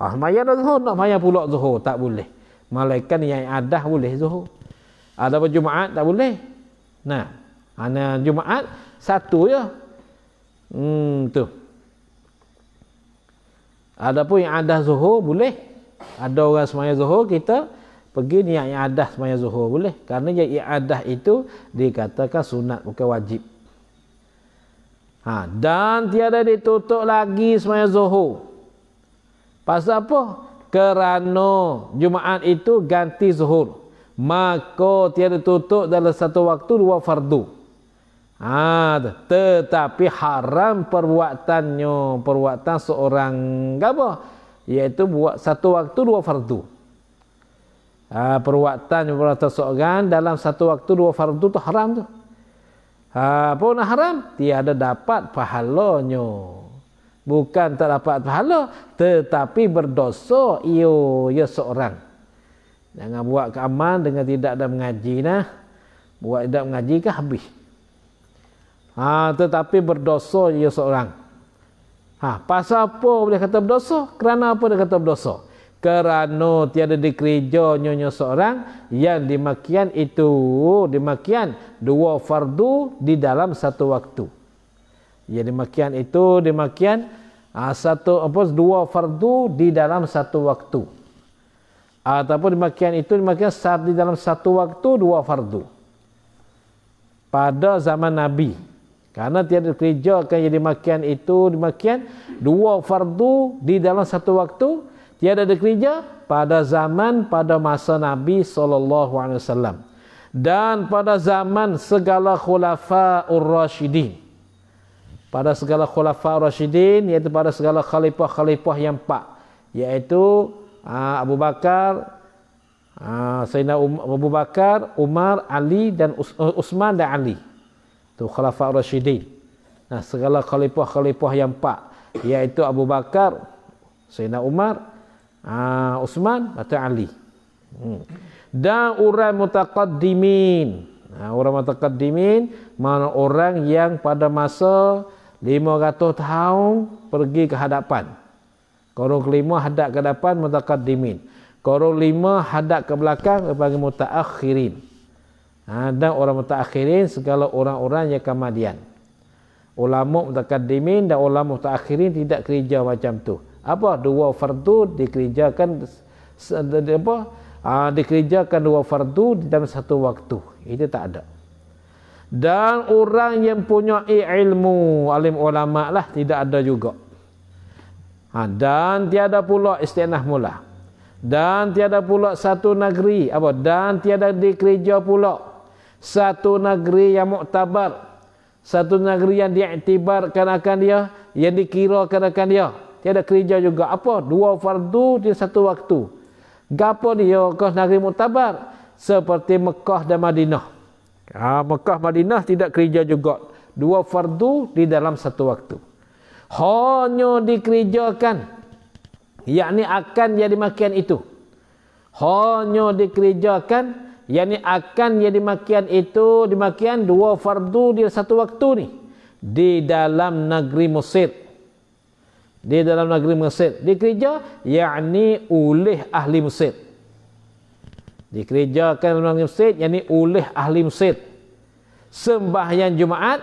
Ah, ha, dah zuhur, nak banyak pula zuhur. Tak boleh. Malaikan yang ada boleh zuhur. Ada pun jumaat, tak boleh. Nah, ana jumaat, satu ya. Hmm, tu. Adapun yang ada zuhur boleh. Ada orang semayang zuhur kita pergi ni yang ada semayang zuhur boleh. Karena yang iadah itu dikatakan sunat bukan wajib. Ha, dan tiada ditutup lagi semayang zuhur. Pasal apa? Kerana Jumaat itu ganti zuhur. Maka tiada tutup dalam satu waktu dua fardu. Ha, tetapi haram perbuatannya perbuatan seorang apa? iaitu buat satu waktu dua fardu. Ha, perbuatan perbuatan seorang dalam satu waktu dua fardu tu haram tu. Ha, nak haram tiada dapat pahalanya. Bukan tak dapat pahala tetapi berdosa iyo ya seorang. Jangan buat keaman dengan tidak ada mengaji nah. Buat tidak mengaji ke habis. Ha, tetapi berdosa ia seorang. Ha, pasal apa boleh kata berdosa? Kerana apa dia kata berdosa? Kerana tiada di gereja nyonya seorang yang dimakian itu dimakian dua fardu di dalam satu waktu. Ya dimakian itu dimakian ha, satu apa dua fardu di dalam satu waktu. Ataupun dimakian itu dimakian saat di dalam satu waktu dua fardu. Pada zaman Nabi, Karena tiada kerja akan jadi makian itu demikian dua fardu di dalam satu waktu tiada ada kerja pada zaman pada masa Nabi SAW dan pada zaman segala khulafa ur-rasyidin pada segala khulafa ur-rasyidin iaitu pada segala khalifah-khalifah yang pak iaitu ah, Abu Bakar ah, Sayyidina um-, Abu Bakar Umar Ali dan Us Usman dan Ali tu khalifah Rashidi. Nah, segala khalifah-khalifah yang pak, yaitu Abu Bakar, Sayyidina Umar, uh, ah, Uthman atau Ali. Hmm. Dan orang mutaqaddimin. Nah, orang mutaqaddimin mana orang yang pada masa lima 500 tahun pergi ke hadapan. Korong lima hadap ke hadapan mutaqaddimin. Korong lima hadap ke belakang dipanggil mutaakhirin ha, dan orang mutaakhirin segala orang-orang yang kemadian ulama mutaqaddimin dan ulama mutaakhirin tidak kerja macam tu apa dua fardu dikerjakan apa ha, dikerjakan dua fardu dalam satu waktu itu tak ada dan orang yang punya ilmu alim ulama lah tidak ada juga ha, dan tiada pula istinah mula dan tiada pula satu negeri apa dan tiada dikerja pula satu negeri yang muktabar satu negeri yang diiktibarkan akan dia yang dikirakan akan dia tiada kerja juga apa dua fardu di satu waktu gapo dia ya, kos negeri muktabar seperti Mekah dan Madinah ha, Mekah Madinah tidak kerja juga dua fardu di dalam satu waktu hanya dikerjakan yakni akan jadi makian itu hanya dikerjakan yang ni akan yang dimakian itu dimakian dua fardu di satu waktu ni di dalam negeri Mesir. Di dalam negeri Mesir. Di gereja yakni oleh ahli Mesir. Di gereja kan dalam negeri Mesir yakni oleh ahli Mesir. Sembahyang Jumaat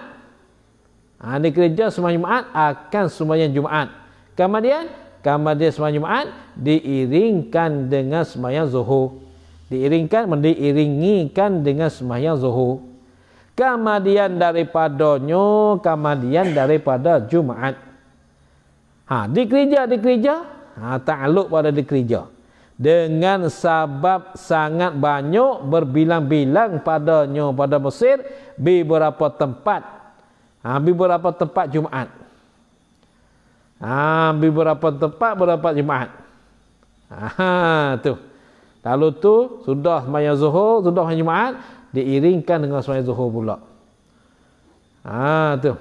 ha, di gereja sembahyang Jumaat akan sembahyang Jumaat. Kemudian kemudian sembahyang Jumaat diiringkan dengan sembahyang Zuhur diiringkan mendiiringikan dengan sembahyang zuhur kemudian daripadanya kemudian daripada jumaat ha di gereja di gereja ha takluk pada di gereja dengan sebab sangat banyak berbilang-bilang pada padanya pada Mesir beberapa tempat ha beberapa tempat jumaat ha beberapa tempat berapa jumaat ha tu Lalu tu sudah sembahyang zuhur, sudah sembahyang Jumaat, diiringkan dengan sembahyang zuhur pula. Ha tu.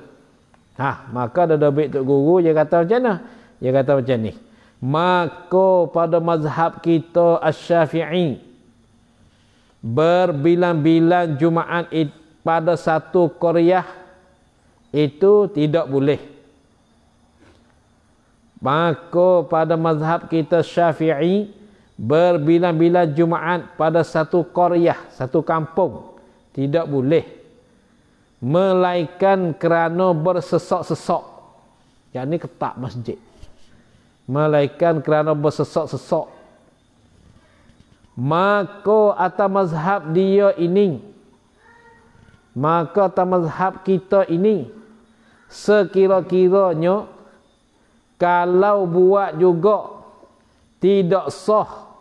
Ha maka ada debit tok guru dia kata macam mana? Dia kata macam ni. Maka pada mazhab kita Asy-Syafi'i berbilang-bilang Jumaat pada satu qaryah itu tidak boleh. Maka pada mazhab kita Syafi'i berbilang-bilang Jumaat pada satu koryah, satu kampung. Tidak boleh. Melainkan kerana bersesok-sesok. Yang ini ketak masjid. Melainkan kerana bersesok-sesok. Maka atas mazhab dia ini. Maka atas mazhab kita ini. Sekira-kiranya. Kalau buat juga. Tidak sah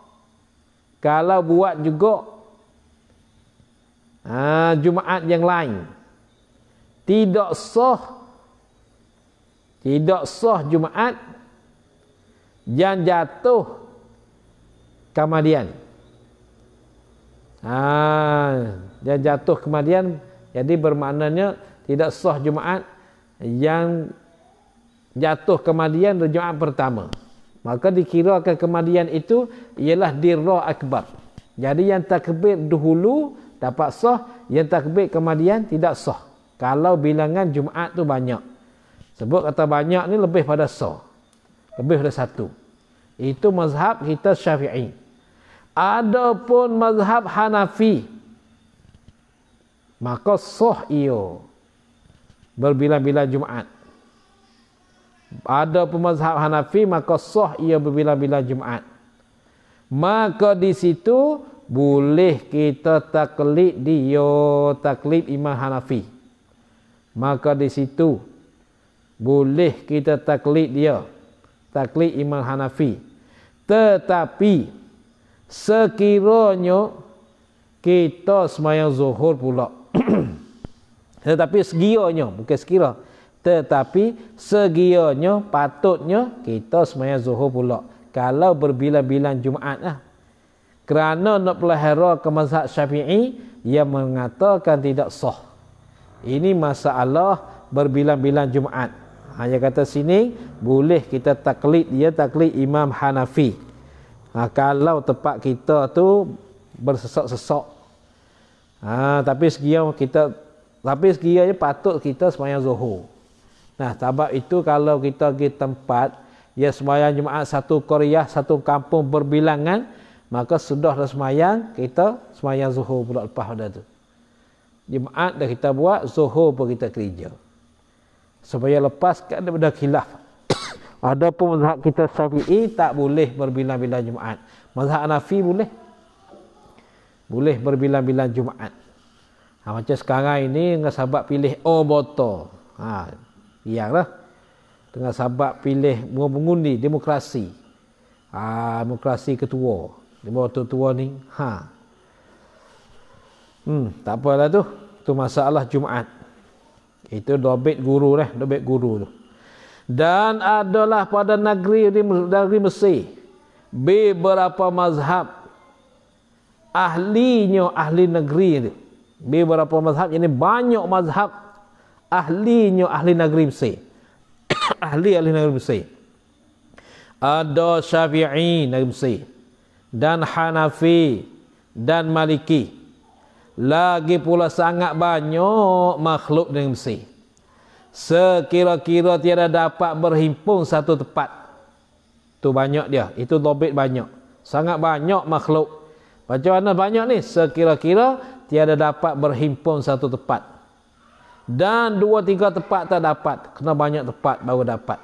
kalau buat juga ha, Jumaat yang lain tidak sah tidak sah Jumaat yang jatuh kemudian ha, yang jatuh kemudian jadi bermaknanya tidak sah Jumaat yang jatuh kemudian Jumaat pertama Maka dikira akan kemadian itu ialah dirra akbar. Jadi yang takbir dahulu dapat sah, yang takbir kemadian tidak sah. Kalau bilangan Jumaat tu banyak. sebab kata banyak ni lebih pada sah. Lebih pada satu. Itu mazhab kita syafi'i. Adapun mazhab Hanafi. Maka sah iyo Berbilang-bilang Jumaat ada pun mazhab Hanafi maka sah ia berbilang-bilang Jumaat. Maka di situ boleh kita taklid dia taklid Imam Hanafi. Maka di situ boleh kita taklid dia taklid Imam Hanafi. Tetapi sekiranya kita semayang zuhur pula. Tetapi segianya, bukan sekiranya. Tetapi segianya patutnya kita semaya zuhur pula. Kalau berbilang-bilang Jumaat lah. Kerana nak pelahara ke mazhab syafi'i, ia mengatakan tidak soh. Ini masalah berbilang-bilang Jumaat. Hanya kata sini, boleh kita taklid dia taklid Imam Hanafi. Ha, kalau tempat kita tu bersesok-sesok. Ha, tapi sekian kita tapi sekiranya patut kita semayang zuhur. Nah, sebab itu kalau kita pergi tempat ya semayang jemaah satu Korea, satu kampung berbilangan, maka sudah dah semayang, kita semayang zuhur pula lepas pada tu. Jemaah dah kita buat, zuhur pun kita kerja. Supaya lepas kan daripada khilaf. Ada pun mazhab kita syafi'i tak boleh berbilang-bilang Jumaat. Mazhab Hanafi boleh. Boleh berbilang-bilang Jumaat. Ha, macam sekarang ini dengan sahabat pilih O oh, botol. Ha, Biarlah. Dengan sahabat pilih mengundi demokrasi. Ah, ha, demokrasi ketua. Demokrasi ketua, ketua ni. Ha. Hmm, tak apalah tu. itu masalah Jumaat. Itu dobit guru lah. Dobit guru tu. Dan adalah pada negeri dari Mesir. Beberapa mazhab. Ahlinya ahli negeri ni. Beberapa mazhab. Ini banyak mazhab ahlinya ahli negeri Mesir. ahli ahli negeri Mesir. Ada Syafi'i negeri Mesir dan Hanafi dan Maliki. Lagi pula sangat banyak makhluk di negeri Mesir. Sekira-kira tiada dapat berhimpun satu tempat. Tu banyak dia. Itu lobit banyak. Sangat banyak makhluk. Macam mana banyak ni? Sekira-kira tiada dapat berhimpun satu tempat dan dua tiga tempat tak dapat kena banyak tempat baru dapat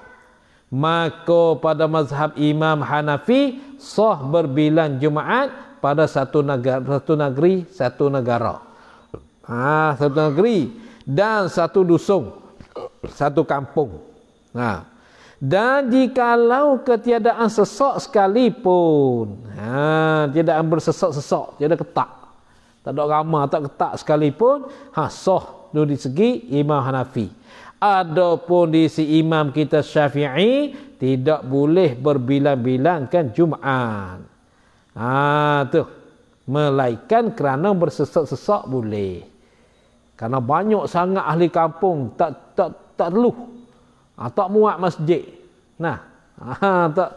maka pada mazhab Imam Hanafi sah berbilang Jumaat pada satu negara satu negeri satu negara ah ha, satu negeri dan satu dusung satu kampung ha. dan jikalau ketiadaan sesak sekalipun ha, tiada bersesak-sesak tiada ketak tak ada ramah tak ketak sekalipun ha, sah nu di segi Imam Hanafi. Adapun di si Imam kita Syafi'i tidak boleh berbilang-bilangkan Jumaat. Ha tu. Melainkan kerana bersesak-sesak boleh. Karena banyak sangat ahli kampung tak tak tak perlu. Ha, tak muat masjid. Nah, ha, tak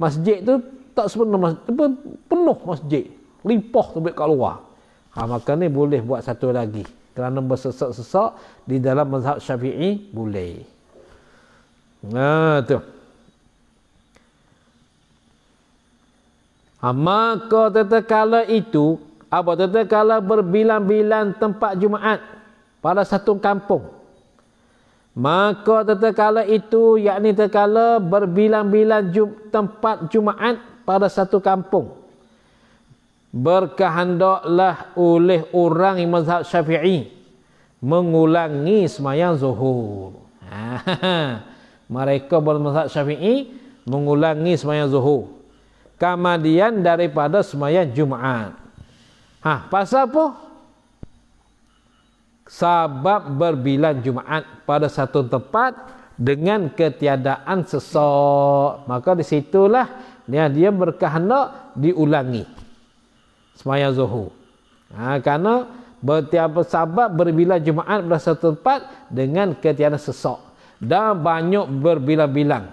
masjid tu tak sepenuh masjid, penuh masjid. Lipah sampai kat luar. Ha, maka ni boleh buat satu lagi kerana bersesak-sesak di dalam mazhab syafi'i boleh nah ha, tu ha, maka tetekala itu apa tetekala berbilang-bilang tempat Jumaat pada satu kampung Maka tetekala itu, yakni tetekala berbilang-bilang tempat Jumaat pada satu kampung berkehendaklah oleh orang yang mazhab syafi'i mengulangi semayang zuhur. Ha. Mereka bermazhab syafi'i mengulangi semayang zuhur. Kemudian daripada semayang Jumaat. Ha, pasal apa? Sebab berbilan Jumaat pada satu tempat dengan ketiadaan sesok. Maka disitulah dia, dia berkehendak diulangi semayang zuhur. Ha, kerana bertiap sahabat berbila Jumaat pada satu tempat dengan ketiada sesok. Dan banyak berbilang-bilang.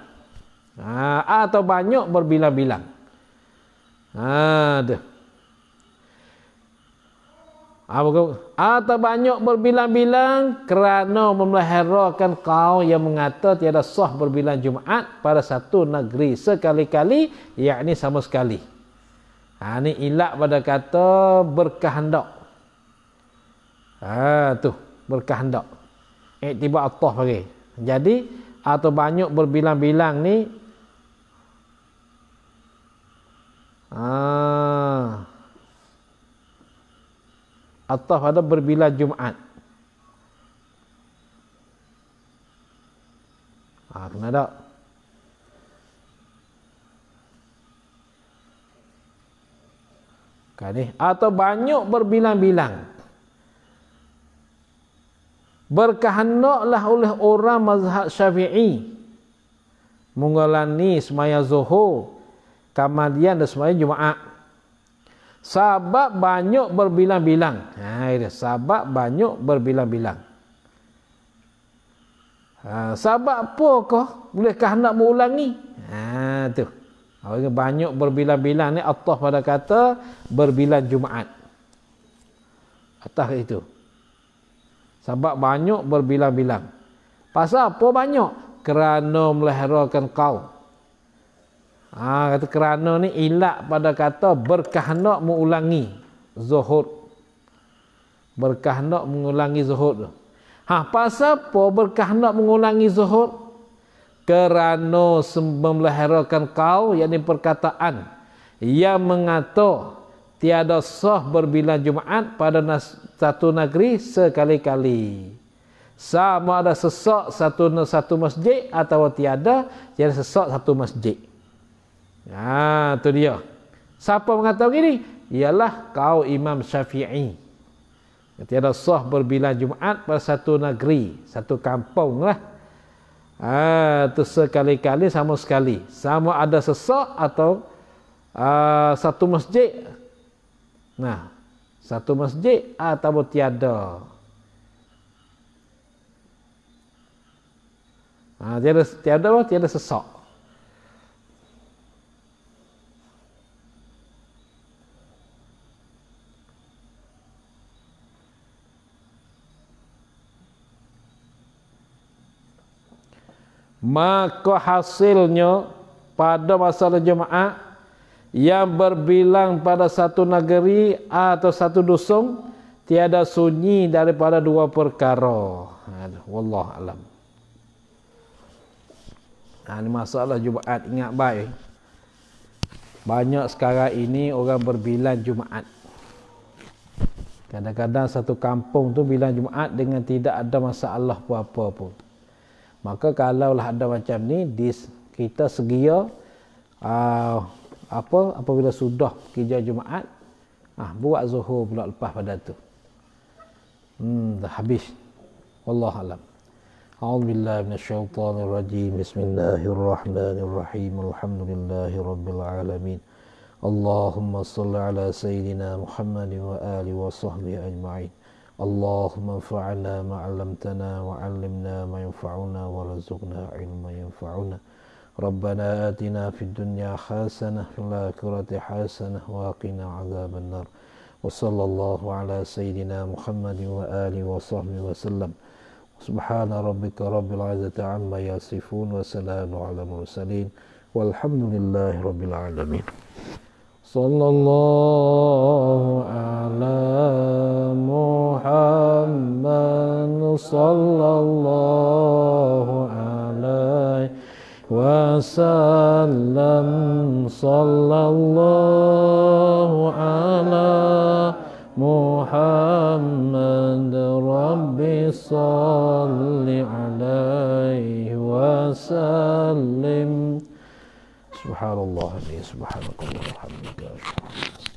Ha, atau banyak berbilang-bilang. Ha, tu. Ha, atau banyak berbilang-bilang kerana memelahirakan kau yang mengata tiada sah berbilang Jumaat pada satu negeri sekali-kali, yakni sama sekali. Ha, ni ilat pada kata berkehendak. Ha, tu berkehendak. Iktibar Allah pagi. Jadi atau banyak berbilang-bilang ni Ah. Ha, atau pada berbilang Jumaat. Ah, kena tak? kan eh? atau banyak berbilang-bilang berkehendaklah oleh orang mazhab syafi'i mengalami semaya zuhur kamadian dan semaya jumaat sahabat banyak berbilang-bilang ha, sahabat banyak berbilang-bilang ha, sahabat apa kau bolehkah nak mengulangi ha, tu Orang banyak berbilang-bilang ni Allah pada kata berbilang Jumaat. Atas itu. Sebab banyak berbilang-bilang. Pasal apa banyak? Kerana melahirkan kau. Ha, kata kerana ni ilak pada kata berkahnak mengulangi zuhur. Berkahnak mengulangi zuhur tu. Ha, pasal apa berkahnak mengulangi zuhur? kerana memeliharakan kau yakni perkataan yang mengatur tiada sah berbilang Jumaat pada satu negeri sekali-kali sama ada sesak satu satu masjid atau tiada jadi sesak satu masjid ha tu dia siapa mengatakan gini ialah kau Imam Syafi'i tiada sah berbilang Jumaat pada satu negeri satu kampung lah Ha, tu sekali-kali sama sekali. Sama ada sesak atau uh, satu masjid. Nah, satu masjid atau tiada. Ha, tiada tiada tiada sesak. maka hasilnya pada masa jemaah yang berbilang pada satu negeri atau satu dusung tiada sunyi daripada dua perkara. Wallah alam. Nah, ha, ini masalah Jumaat. Ingat baik. Banyak sekarang ini orang berbilang Jumaat. Kadang-kadang satu kampung tu bilang Jumaat dengan tidak ada masalah apa-apa pun. Maka kalaulah ada macam ni dis, kita segia uh, apa apabila sudah kerja Jumaat ah uh, buat zuhur pula lepas pada tu. Hmm dah habis. Wallahu alam. أعوذ بالله من الشيطان الرجيم بسم الله الرحمن الرحيم الحمد لله رب العالمين اللهم صل على سيدنا محمد اللهم انفعنا ما علمتنا وعلمنا ما ينفعنا وارزقنا علما ينفعنا ربنا آتنا في الدنيا حسنة في الآخرة حسنة وقنا عذاب النار وصلى الله على سيدنا محمد وآله وصحبه وسلم سبحان ربك رب العزة عما يصفون وسلام على المرسلين والحمد لله رب العالمين صلى الله على محمد صلى الله عليه وسلم صلى الله على محمد رب صل عليه وسلم سبحان الله سبحانك اللهم وبحمدك أشهد